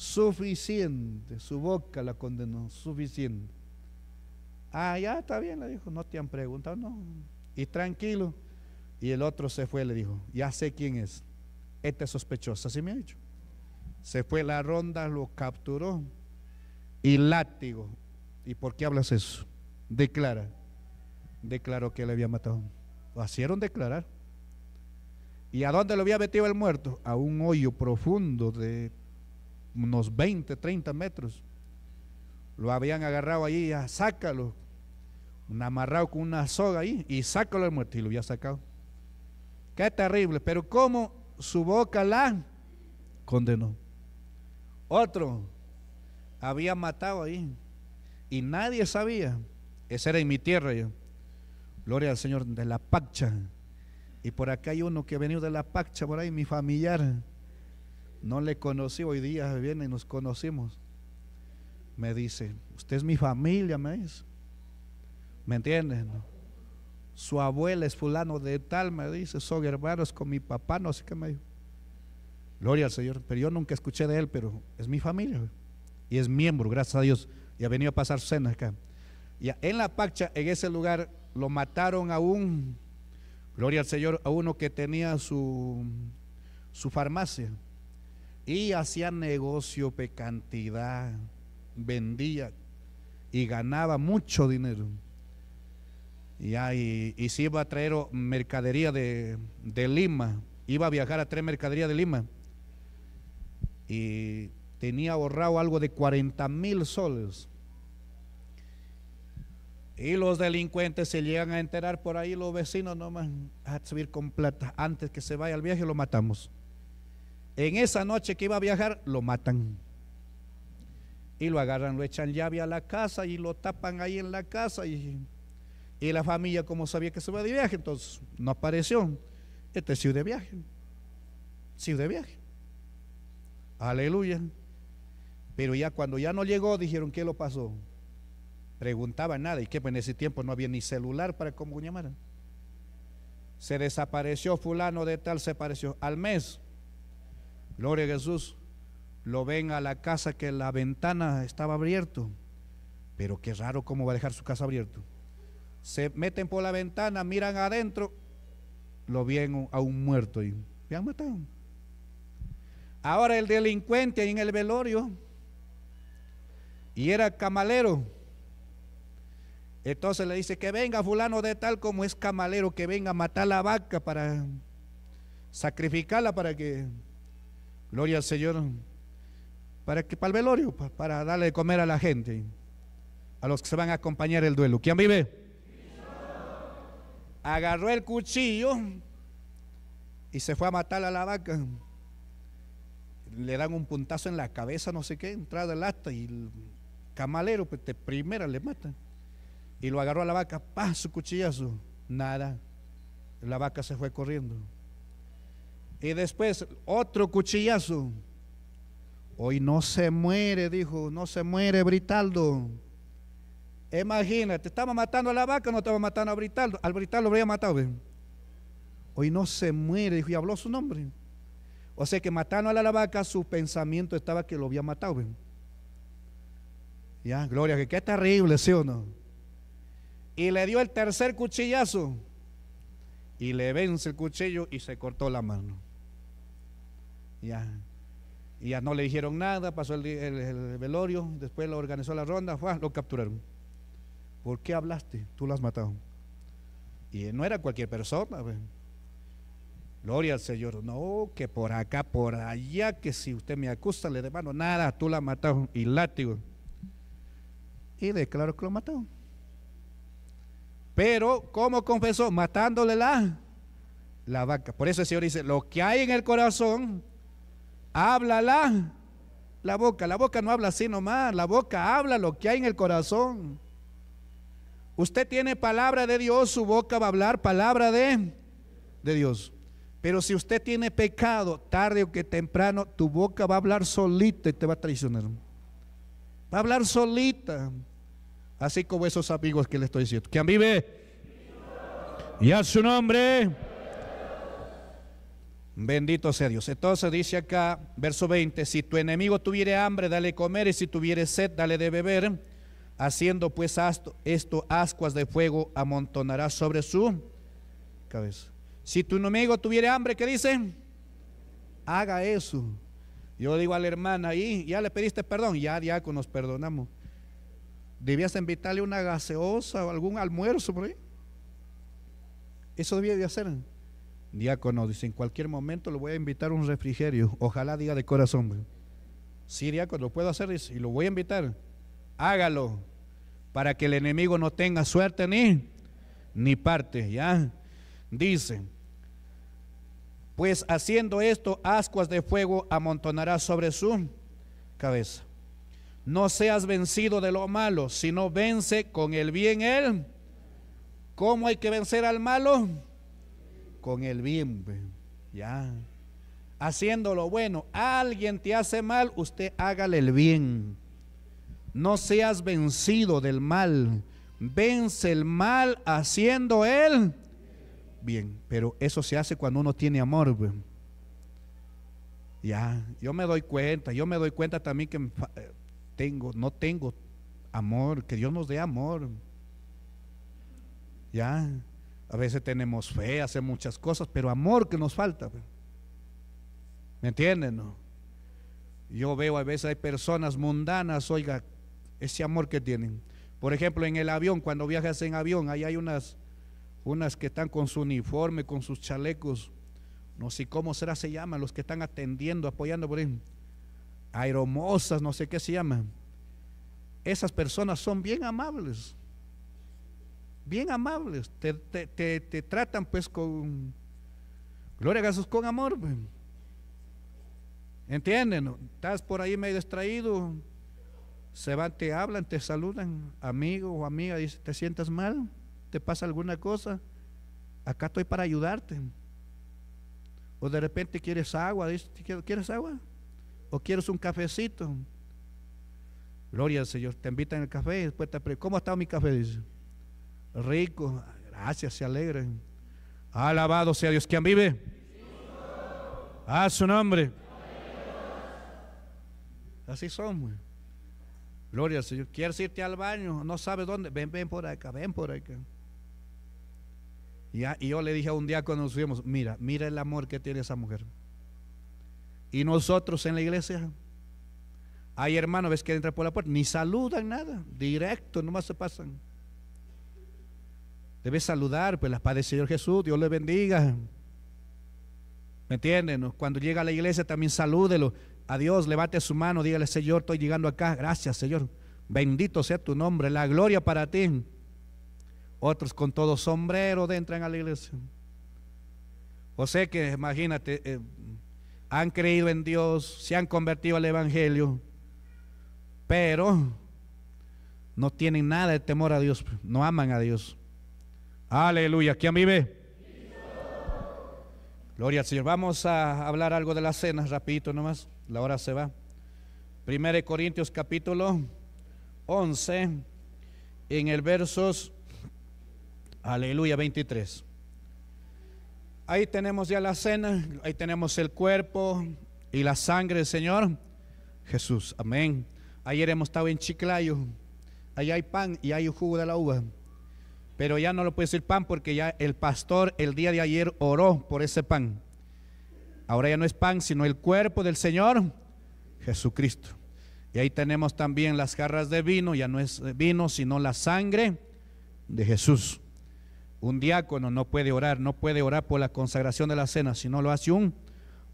suficiente, su boca la condenó, suficiente. Ah, ya está bien, le dijo, no te han preguntado, no. Y tranquilo. Y el otro se fue, le dijo, ya sé quién es. Este sospechoso, así me ha dicho. Se fue la ronda, lo capturó y látigo. ¿Y por qué hablas eso? Declara. Declaró que le había matado. Lo hicieron declarar. ¿Y a dónde lo había metido el muerto? A un hoyo profundo de unos 20, 30 metros. Lo habían agarrado ahí, ya, sácalo. Un amarrado con una soga ahí y sácalo el muerto y lo había sacado. Qué terrible, pero como su boca la condenó. Otro había matado ahí y nadie sabía. Esa era en mi tierra yo. Gloria al Señor de la Pacha. Y por acá hay uno que ha venido de la Pacha, por ahí, mi familiar no le conocí, hoy día viene y nos conocimos. Me dice, usted es mi familia, me dice. ¿Me entienden? Su abuela es fulano de tal, me dice, son hermanos con mi papá, no sé qué me dijo. Gloria al Señor, pero yo nunca escuché de él, pero es mi familia. Y es miembro, gracias a Dios. Y ha venido a pasar cena acá. Y en la Pacha, en ese lugar, lo mataron a un, gloria al Señor, a uno que tenía su, su farmacia y hacía negocio cantidad, vendía y ganaba mucho dinero. Y, ahí, se iba a traer mercadería de, Lima, iba a viajar a traer mercadería de Lima. Y tenía ahorrado algo de 40 mil soles. Y los delincuentes se llegan a enterar por ahí, los vecinos nomás a subir con plata. Antes que se vaya al viaje lo matamos. En esa noche que iba a viajar, lo matan. Y lo agarran, lo echan llave a la casa y lo tapan ahí en la casa. Y, y la familia, como sabía que se iba de viaje, entonces no apareció. Este es de viaje. Sí de viaje. Aleluya. Pero ya cuando ya no llegó, dijeron, ¿qué lo pasó? Preguntaban nada. Y que pues, en ese tiempo no había ni celular para cómo llamar. Se desapareció fulano de tal, se apareció al mes Gloria a Jesús. Lo ven a la casa que la ventana estaba abierta. Pero qué raro cómo va a dejar su casa abierta. Se meten por la ventana, miran adentro. Lo ven a un muerto y ya han matado. Ahora el delincuente en el velorio. Y era camalero. Entonces le dice que venga fulano de tal como es camalero, que venga a matar la vaca para sacrificarla para que Gloria al Señor. Para, que, para el velorio, para darle de comer a la gente, a los que se van a acompañar el duelo. ¿Quién vive? Agarró el cuchillo y se fue a matar a la vaca. Le dan un puntazo en la cabeza, no sé qué, entrada el asta y el camalero, pues de primera le mata Y lo agarró a la vaca, pa, su cuchillazo, nada. La vaca se fue corriendo. Y después otro cuchillazo. Hoy no se muere, dijo, no se muere Britaldo. Imagínate, estaba matando a la vaca, no estaba matando a Britaldo. Al Britaldo lo había matado. Hoy no se muere, dijo, y habló su nombre. O sea que matando a la vaca, su pensamiento estaba que lo había matado. Ya, gloria, que qué terrible, ¿sí o no? Y le dio el tercer cuchillazo. Y le vence el cuchillo y se cortó la mano. Ya. Y ya no le dijeron nada, pasó el, velorio, después lo organizó la ronda, lo capturaron. ¿Por qué hablaste? Tú las has matado. Y no era cualquier persona. Pues. Gloria al Señor. No, que por acá, por allá, que si usted me acusa, le demando nada, tú la mataron. Y látigo. Y declaró que lo mató. Pero, ¿cómo confesó? Matándole la, la vaca. Por eso el Señor dice, lo que hay en el corazón, háblala. La boca, la boca no habla así nomás, la boca habla lo que hay en el corazón. Usted tiene palabra de Dios, su boca va a hablar palabra de, de Dios. Pero si usted tiene pecado, tarde o que temprano, tu boca va a hablar solita y te va a traicionar. Va a hablar solita. Así como esos amigos que le estoy diciendo. Que vive. Y a su nombre. Bendito sea Dios. Entonces dice acá, verso 20, si tu enemigo tuviere hambre, dale comer, y si tuviere sed, dale de beber, haciendo pues esto, ascuas de fuego amontonará sobre su cabeza. Si tu enemigo tuviere hambre, ¿qué dice? Haga eso. Yo digo a la hermana ahí, ya le pediste perdón, ya diácono, nos perdonamos. Debías invitarle una gaseosa o algún almuerzo por ahí. Eso debía de hacer. Diácono dice, en cualquier momento le voy a invitar a un refrigerio. Ojalá diga de corazón. Sí, diácono, lo puedo hacer y lo voy a invitar. Hágalo para que el enemigo no tenga suerte ni, ni parte. ¿ya? Dice, pues haciendo esto, ascuas de fuego amontonará sobre su cabeza. No seas vencido de lo malo, sino vence con el bien él. ¿Cómo hay que vencer al malo? con el bien. Ya. Haciendo lo bueno. Alguien te hace mal, usted hágale el bien. No seas vencido del mal. Vence el mal haciendo el bien. Pero eso se hace cuando uno tiene amor. Ya, yo me doy cuenta, yo me doy cuenta también que eh, tengo, no tengo amor, que Dios nos dé amor. Ya, a veces tenemos fe, hacemos muchas cosas, pero amor que nos falta. Pues. ¿Me entienden? No? Yo veo a veces hay personas mundanas, oiga, ese amor que tienen. Por ejemplo, en el avión, cuando viajas en avión, ahí hay unas, unas que están con su uniforme, con sus chalecos. No sé cómo será se llaman, los que están atendiendo, apoyando por ahí. Aeromosas, no sé qué se llaman. Esas personas son bien amables bien amables, te, tratan pues con, gloria a Jesús, con amor. Pues. ¿Entienden? Estás por ahí medio distraído, se van, te hablan, te saludan, amigo o amiga, dice, ¿te sientas mal? ¿Te pasa alguna cosa? Acá estoy para ayudarte. O de repente quieres agua, ¿quieres agua? ¿O quieres un cafecito? Gloria al Señor, te invitan al café, después te ¿cómo ha estado mi café? Dice ricos, gracias, se alegren. Alabado sea Dios. ¿Quién vive? A su nombre. Así somos. Gloria al Señor. ¿Quieres irte al baño? No sabes dónde. Ven, ven por acá, ven por acá. Y, yo le dije a un día cuando nos fuimos, mira, mira el amor que tiene esa mujer. Y nosotros en la iglesia, hay hermanos, ves que entra por la puerta, ni saludan nada, directo, nomás se pasan. Debes saludar, pues la paz del Señor Jesús, Dios le bendiga. ¿Me entienden? Cuando llega a la iglesia también salúdelo. a Dios levante su mano, dígale, Señor, estoy llegando acá. Gracias, Señor. Bendito sea tu nombre, la gloria para ti. Otros con todo sombrero de entran a la iglesia. O sea que, imagínate, eh, han creído en Dios, se han convertido al Evangelio, pero no tienen nada de temor a Dios, no aman a Dios. Aleluya. ¿Quién vive? Gloria al Señor. Vamos a hablar algo de la cena, rapidito nomás. La hora se va. 1 Corintios capítulo 11, en el versos, aleluya, 23. Ahí tenemos ya la cena, ahí tenemos el cuerpo y la sangre del Señor Jesús. Amén. Ayer hemos estado en Chiclayo. ahí hay pan y hay jugo de la uva pero ya no lo puede decir pan porque ya el pastor el día de ayer oró por ese pan. Ahora ya no es pan, sino el cuerpo del Señor Jesucristo. Y ahí tenemos también las jarras de vino, ya no es vino, sino la sangre de Jesús. Un diácono no puede orar, no puede orar por la consagración de la cena, sino lo hace un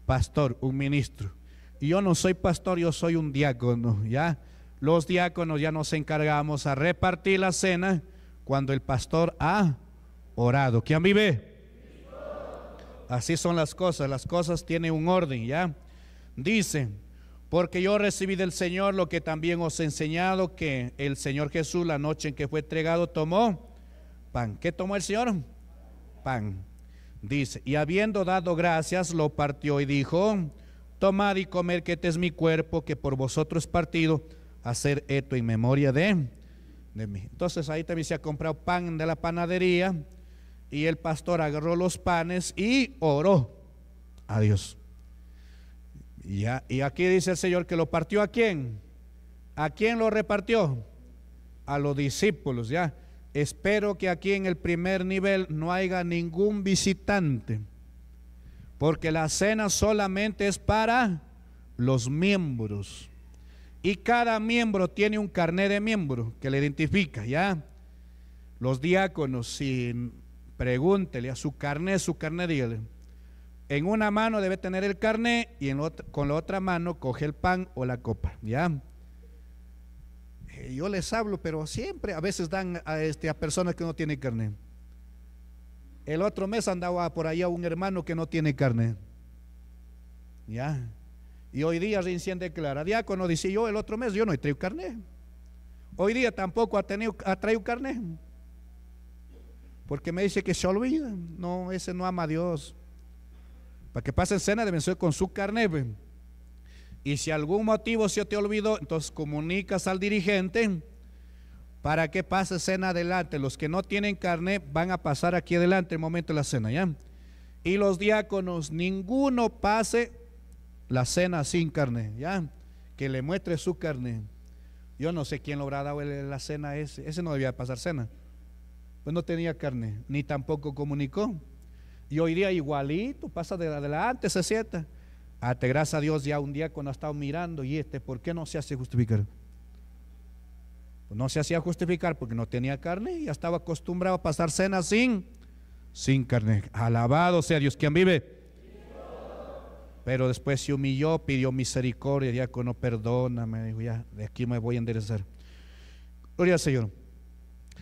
pastor, un ministro. Y yo no soy pastor, yo soy un diácono, ¿ya? Los diáconos ya nos encargamos a repartir la cena cuando el pastor ha orado. ¿Quién vive? Así son las cosas, las cosas tienen un orden, ¿ya? Dice, porque yo recibí del Señor lo que también os he enseñado, que el Señor Jesús la noche en que fue entregado tomó pan. ¿Qué tomó el Señor? Pan. Dice, y habiendo dado gracias, lo partió y dijo, tomad y comed, que este es mi cuerpo, que por vosotros es partido, hacer esto en memoria de entonces ahí también se ha comprado pan de la panadería y el pastor agarró los panes y oró a Dios. Y, y aquí dice el Señor que lo partió a quién? ¿A quién lo repartió? A los discípulos, ya. Espero que aquí en el primer nivel no haya ningún visitante, porque la cena solamente es para los miembros. Y cada miembro tiene un carné de miembro que le identifica, ¿ya? Los diáconos, si pregúntele a su carné, su carné, dígale. En una mano debe tener el carné y en con la otra mano coge el pan o la copa, ¿ya? Eh, yo les hablo, pero siempre a veces dan a, este, a personas que no tienen carné. El otro mes andaba por ahí a un hermano que no tiene carné, ¿Ya? Y hoy día recién clara diácono, dice yo el otro mes, yo no he traído carné. Hoy día tampoco ha, tenido, traído carné. Porque me dice que se olvida. No, ese no ama a Dios. Para que pase cena de ser con su carné. Y si algún motivo se te olvidó, entonces comunicas al dirigente para que pase cena adelante. Los que no tienen carné van a pasar aquí adelante el momento de la cena, ¿ya? Y los diáconos, ninguno pase la cena sin carne, ¿ya? Que le muestre su carne. Yo no sé quién lo habrá dado la cena ese. Ese no debía pasar cena. Pues no tenía carne, ni tampoco comunicó. Y hoy día igualito, pasa de adelante, se sienta. Ate, gracias a Dios, ya un día cuando ha estado mirando, y este, ¿por qué no se hace justificar? Pues no se hacía justificar porque no tenía carne y ya estaba acostumbrado a pasar cena sin, sin carne. Alabado sea Dios quien vive. Pero después se humilló, pidió misericordia, diácono, perdóname. Dijo, ya, de aquí me voy a enderezar. Gloria al Señor.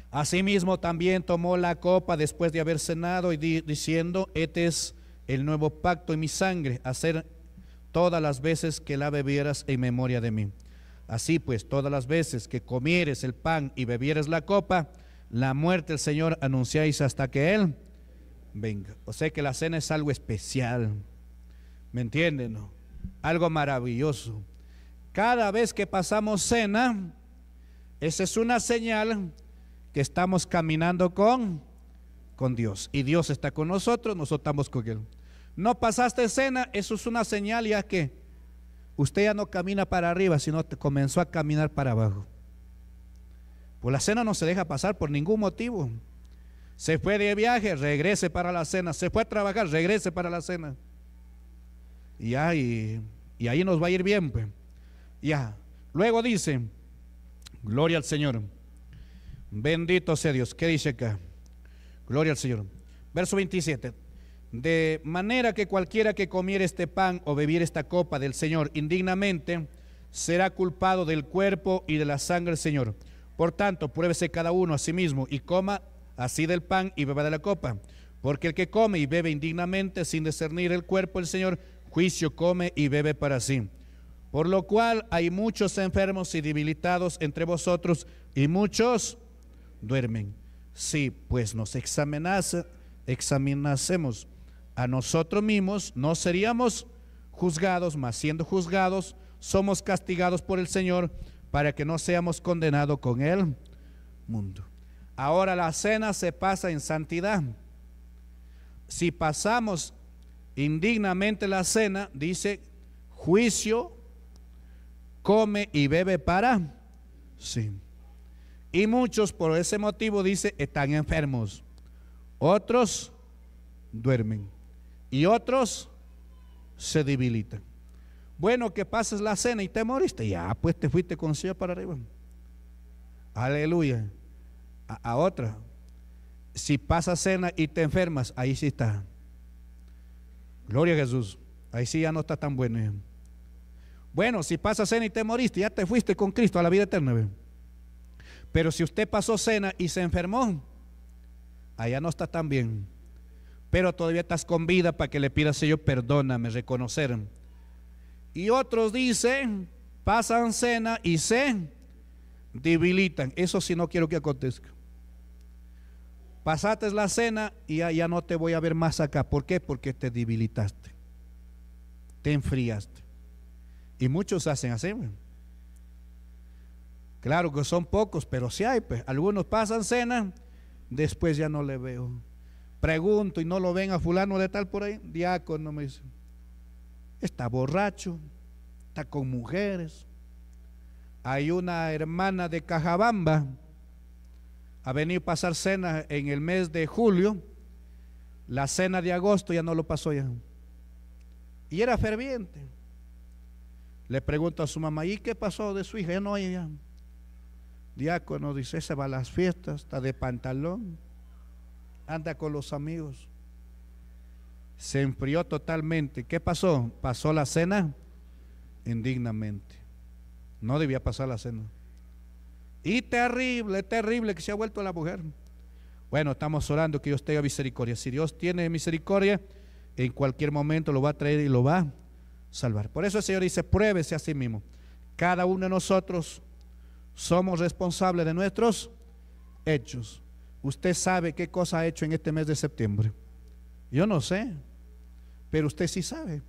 Asimismo también tomó la copa después de haber cenado y diciendo, este es el nuevo pacto en mi sangre, hacer todas las veces que la bebieras en memoria de mí. Así pues, todas las veces que comieres el pan y bebieras la copa, la muerte del Señor anunciáis hasta que Él venga. O sea que la cena es algo especial. ¿Me entienden? Algo maravilloso. Cada vez que pasamos cena, esa es una señal que estamos caminando con, con Dios. Y Dios está con nosotros, nosotros estamos con Él. No pasaste cena, eso es una señal ya que usted ya no camina para arriba, sino que comenzó a caminar para abajo. Pues la cena no se deja pasar por ningún motivo. Se fue de viaje, regrese para la cena. Se fue a trabajar, regrese para la cena. Ya, y, y ahí nos va a ir bien, pues. Ya. Luego dice, gloria al Señor. Bendito sea Dios. ¿Qué dice acá? Gloria al Señor. Verso 27. De manera que cualquiera que comiere este pan o bebiera esta copa del Señor indignamente, será culpado del cuerpo y de la sangre del Señor. Por tanto, pruébese cada uno a sí mismo y coma así del pan y beba de la copa. Porque el que come y bebe indignamente sin discernir el cuerpo del Señor, juicio come y bebe para sí. Por lo cual hay muchos enfermos y debilitados entre vosotros y muchos duermen. Si pues nos examinase, examinásemos a nosotros mismos, no seríamos juzgados, mas siendo juzgados, somos castigados por el Señor para que no seamos condenados con el mundo. Ahora la cena se pasa en santidad. Si pasamos indignamente la cena, dice, juicio, come y bebe para sí. Y muchos por ese motivo, dice, están enfermos. Otros duermen. Y otros se debilitan. Bueno, que pases la cena y te moriste. Ya, pues te fuiste con silla para arriba. Aleluya. A, otra. Si pasa cena y te enfermas, ahí sí está. Gloria a Jesús. Ahí sí ya no está tan bueno. Bueno, si pasa cena y te moriste, ya te fuiste con Cristo a la vida eterna. Pero si usted pasó cena y se enfermó, allá no está tan bien. Pero todavía estás con vida para que le pidas yo perdóname, reconocer. Y otros dicen, pasan cena y se debilitan. Eso sí no quiero que acontezca. Pasaste la cena y ya, no te voy a ver más acá. ¿Por qué? Porque te debilitaste, te enfriaste. Y muchos hacen así. Claro que son pocos, pero si hay. Pues. Algunos pasan cena, después ya no le veo. Pregunto y no lo ven a fulano de tal por ahí. Diácono me dice, está borracho, está con mujeres. Hay una hermana de Cajabamba a venir a pasar cena en el mes de julio, la cena de agosto ya no lo pasó ya. Y era ferviente. Le pregunto a su mamá, ¿y qué pasó de su hija? Ya no hay ya. Diácono dice, se va a las fiestas, está de pantalón, anda con los amigos. Se enfrió totalmente. ¿Qué pasó? Pasó la cena indignamente. No debía pasar la cena. Y terrible, terrible que se ha vuelto la mujer. Bueno, estamos orando que Dios tenga misericordia. Si Dios tiene misericordia, en cualquier momento lo va a traer y lo va a salvar. Por eso el Señor dice, pruébese a sí mismo. Cada uno de nosotros somos responsables de nuestros hechos. Usted sabe qué cosa ha hecho en este mes de septiembre. Yo no sé, pero usted sí sabe.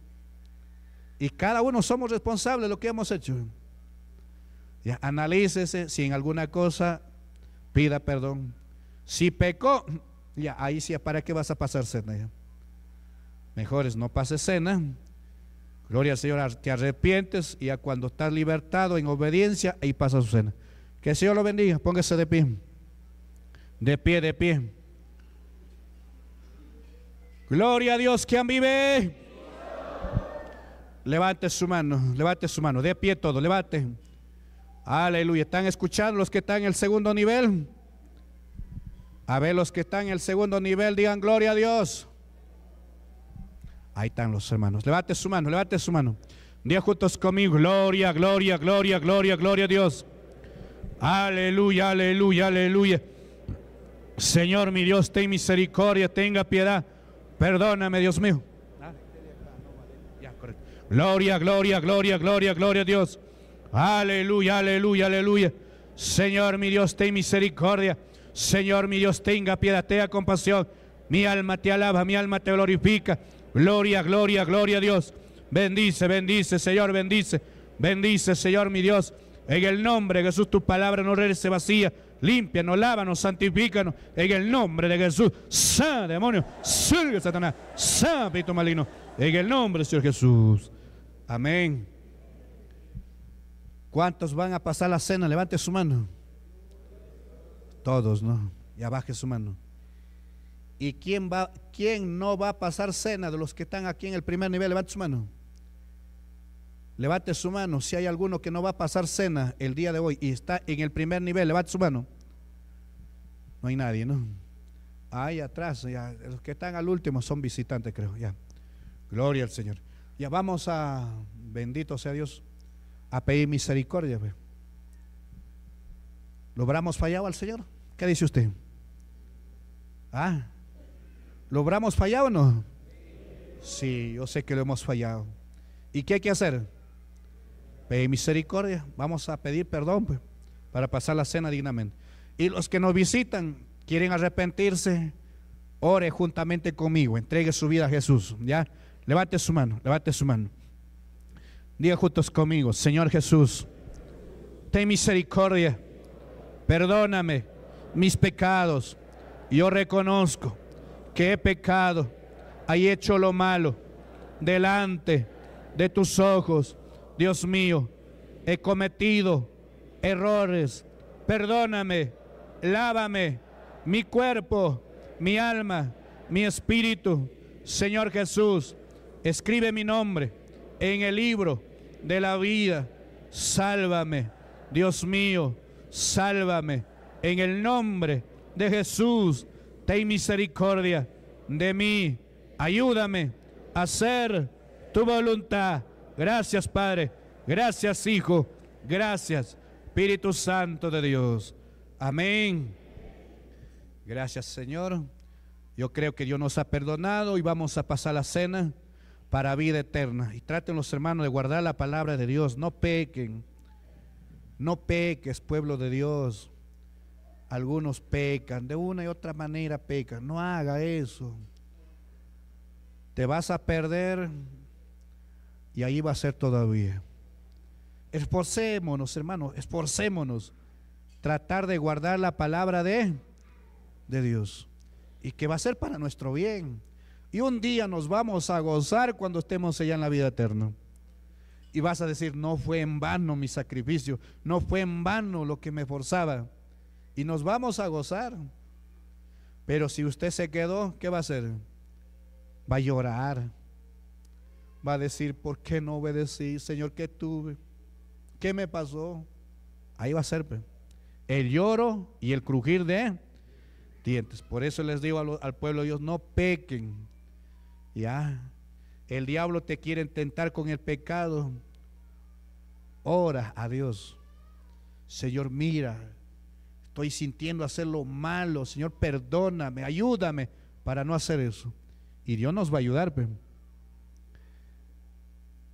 Y cada uno somos responsables de lo que hemos hecho. Ya, analícese si en alguna cosa pida perdón. Si pecó, ya ahí sí, ¿para qué vas a pasar cena? mejores Mejor es no pases cena. Gloria al Señor, te arrepientes y a cuando estás libertado en obediencia, ahí pasa su cena. Que el Señor lo bendiga, póngase de pie. De pie, de pie. Gloria a Dios, quien vive? Levante su mano, levante su mano, de pie todo, levante. Aleluya. ¿Están escuchando los que están en el segundo nivel? A ver, los que están en el segundo nivel, digan gloria a Dios. Ahí están los hermanos. Levante su mano, levante su mano. Dios juntos conmigo. Gloria, gloria, gloria, gloria, gloria a Dios. Aleluya, aleluya, aleluya. Señor mi Dios, ten misericordia, tenga piedad. Perdóname, Dios mío. Gloria, gloria, gloria, gloria, gloria a Dios. Aleluya, aleluya, aleluya. Señor, mi Dios, ten misericordia. Señor, mi Dios, tenga piedad, tenga compasión. Mi alma te alaba, mi alma te glorifica. Gloria, gloria, gloria a Dios. Bendice, bendice, Señor, bendice. Bendice, Señor, mi Dios. En el nombre de Jesús, tu palabra no regrese vacía. lava, no santifica, En el nombre de Jesús. Sa, demonio, salga Satanás. Sa, pito maligno. En el nombre, Señor Jesús. Amén. ¿Cuántos van a pasar la cena? Levante su mano. Todos, ¿no? Ya baje su mano. ¿Y quién, va, quién no va a pasar cena de los que están aquí en el primer nivel? Levante su mano. Levante su mano. Si hay alguno que no va a pasar cena el día de hoy y está en el primer nivel, levante su mano. No hay nadie, ¿no? Ahí atrás, los que están al último son visitantes, creo, ya. Gloria al Señor. Ya vamos a, bendito sea Dios a pedir misericordia. ¿Logramos fallado al Señor? ¿Qué dice usted? ¿Ah? ¿Logramos fallado o no? Sí, yo sé que lo hemos fallado. ¿Y qué hay que hacer? Pedir misericordia. Vamos a pedir perdón pues, para pasar la cena dignamente. Y los que nos visitan quieren arrepentirse, ore juntamente conmigo, entregue su vida a Jesús. Ya, levante su mano, levante su mano. Diga juntos conmigo, Señor Jesús, ten misericordia, perdóname mis pecados. Yo reconozco que he pecado, he hecho lo malo delante de tus ojos. Dios mío, he cometido errores. Perdóname, lávame mi cuerpo, mi alma, mi espíritu. Señor Jesús, escribe mi nombre en el libro de la vida. Sálvame, Dios mío, sálvame. En el nombre de Jesús, ten misericordia de mí. Ayúdame a hacer tu voluntad. Gracias, Padre. Gracias, Hijo. Gracias, Espíritu Santo de Dios. Amén. Gracias, Señor. Yo creo que Dios nos ha perdonado y vamos a pasar la cena para vida eterna. Y traten los hermanos de guardar la palabra de Dios. No pequen. No peques, pueblo de Dios. Algunos pecan, de una y otra manera pecan. No haga eso. Te vas a perder y ahí va a ser todavía. Esforcémonos, hermanos, esforcémonos. Tratar de guardar la palabra de, de Dios. Y que va a ser para nuestro bien. Y un día nos vamos a gozar cuando estemos allá en la vida eterna. Y vas a decir, no fue en vano mi sacrificio, no fue en vano lo que me forzaba. Y nos vamos a gozar. Pero si usted se quedó, ¿qué va a hacer? Va a llorar. Va a decir, ¿por qué no obedecí? Señor, ¿qué tuve? ¿Qué me pasó? Ahí va a ser pues, el lloro y el crujir de dientes. Por eso les digo al, al pueblo de Dios, no pequen, ya, el diablo te quiere intentar con el pecado. Ora a Dios. Señor, mira, estoy sintiendo hacer lo malo. Señor, perdóname, ayúdame para no hacer eso. Y Dios nos va a ayudar.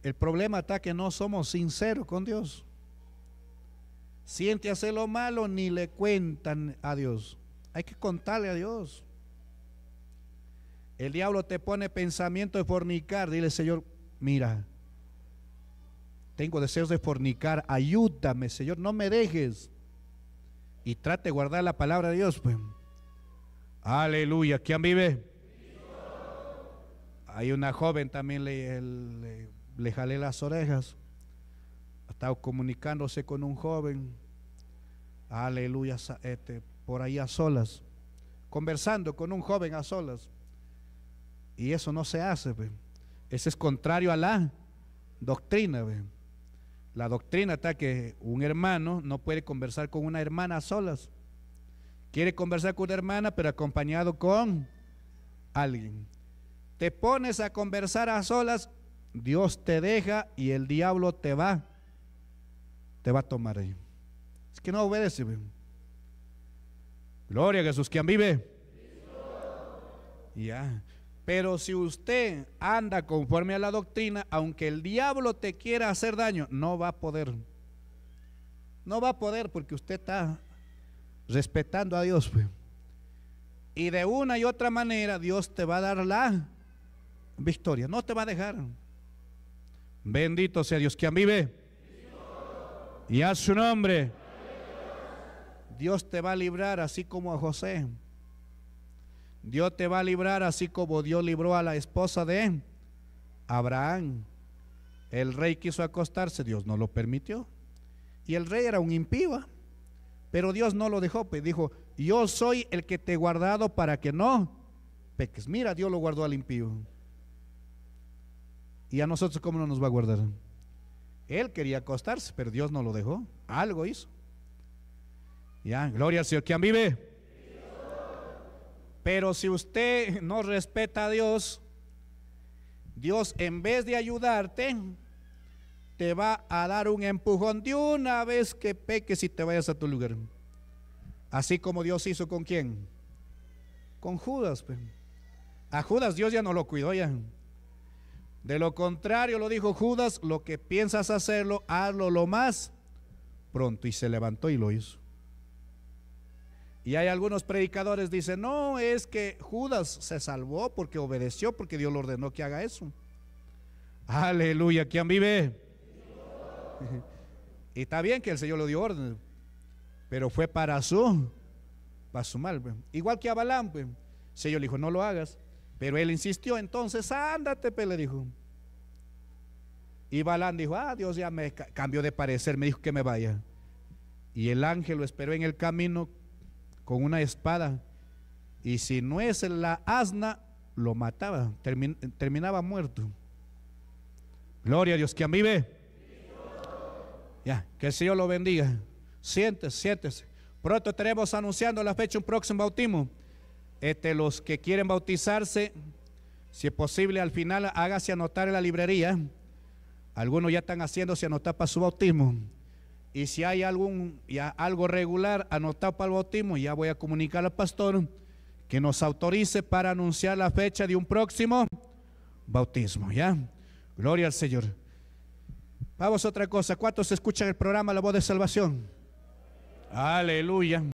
El problema está que no somos sinceros con Dios. Siente hacer lo malo, ni le cuentan a Dios. Hay que contarle a Dios. El diablo te pone pensamiento de fornicar. Dile, Señor, mira, tengo deseos de fornicar. Ayúdame, Señor, no me dejes. Y trate de guardar la palabra de Dios. Pues. Aleluya. ¿Quién vive? Hay una joven también le, le, jalé las orejas. Estaba comunicándose con un joven. Aleluya. Este, por ahí a solas. Conversando con un joven a solas y eso no se hace. eso Ese es contrario a la doctrina. La doctrina está que un hermano no puede conversar con una hermana a solas. Quiere conversar con una hermana, pero acompañado con alguien. Te pones a conversar a solas, Dios te deja y el diablo te va. Te va a tomar ahí. Es que no obedece. Gloria a Jesús, quien vive. Ya. Pero si usted anda conforme a la doctrina, aunque el diablo te quiera hacer daño, no va a poder. No va a poder porque usted está respetando a Dios. Pues. Y de una y otra manera Dios te va a dar la victoria. No te va a dejar. Bendito sea Dios. Quien vive? Y a su nombre. Dios te va a librar así como a José. Dios te va a librar así como Dios libró a la esposa de Abraham. El rey quiso acostarse, Dios no lo permitió. Y el rey era un impío, ¿ah? pero Dios no lo dejó, dijo, yo soy el que te he guardado para que no Mira, Dios lo guardó al impío. ¿Y a nosotros cómo no nos va a guardar? Él quería acostarse, pero Dios no lo dejó. Algo hizo. Ya, gloria al Señor. ¿Quién vive? Pero si usted no respeta a Dios, Dios en vez de ayudarte, te va a dar un empujón de una vez que peques y te vayas a tu lugar. Así como Dios hizo con quién? Con Judas. Pues. A Judas Dios ya no lo cuidó ya. De lo contrario, lo dijo Judas, lo que piensas hacerlo, hazlo lo más pronto. Y se levantó y lo hizo. Y hay algunos predicadores dicen, no, es que Judas se salvó porque obedeció, porque Dios le ordenó que haga eso. Aleluya, ¿quién vive? <laughs> Y está bien que el Señor le dio orden, pero fue para su, para mal. Pues. Igual que a Balán, pues. el Señor le dijo, no lo hagas. Pero él insistió, entonces, ándate, pues, le dijo. Y Balán dijo, ah, Dios ya me cambió de parecer, me dijo que me vaya. Y el ángel lo esperó en el camino con una espada y si no es la asna, lo mataba, terminaba muerto. Gloria a Dios, que mí vive? Ya, que el Señor lo bendiga. Siéntese, siéntese. Pronto estaremos anunciando la fecha un próximo bautismo. Este, los que quieren bautizarse, si es posible, al final hágase anotar en la librería. Algunos ya están haciéndose anotar para su bautismo. Y si hay algún, ya algo regular anotado para el bautismo, ya voy a comunicar al pastor que nos autorice para anunciar la fecha de un próximo bautismo. ¿Ya? Gloria al Señor. Vamos a otra cosa. ¿Cuántos escuchan el programa La Voz de Salvación? Aleluya.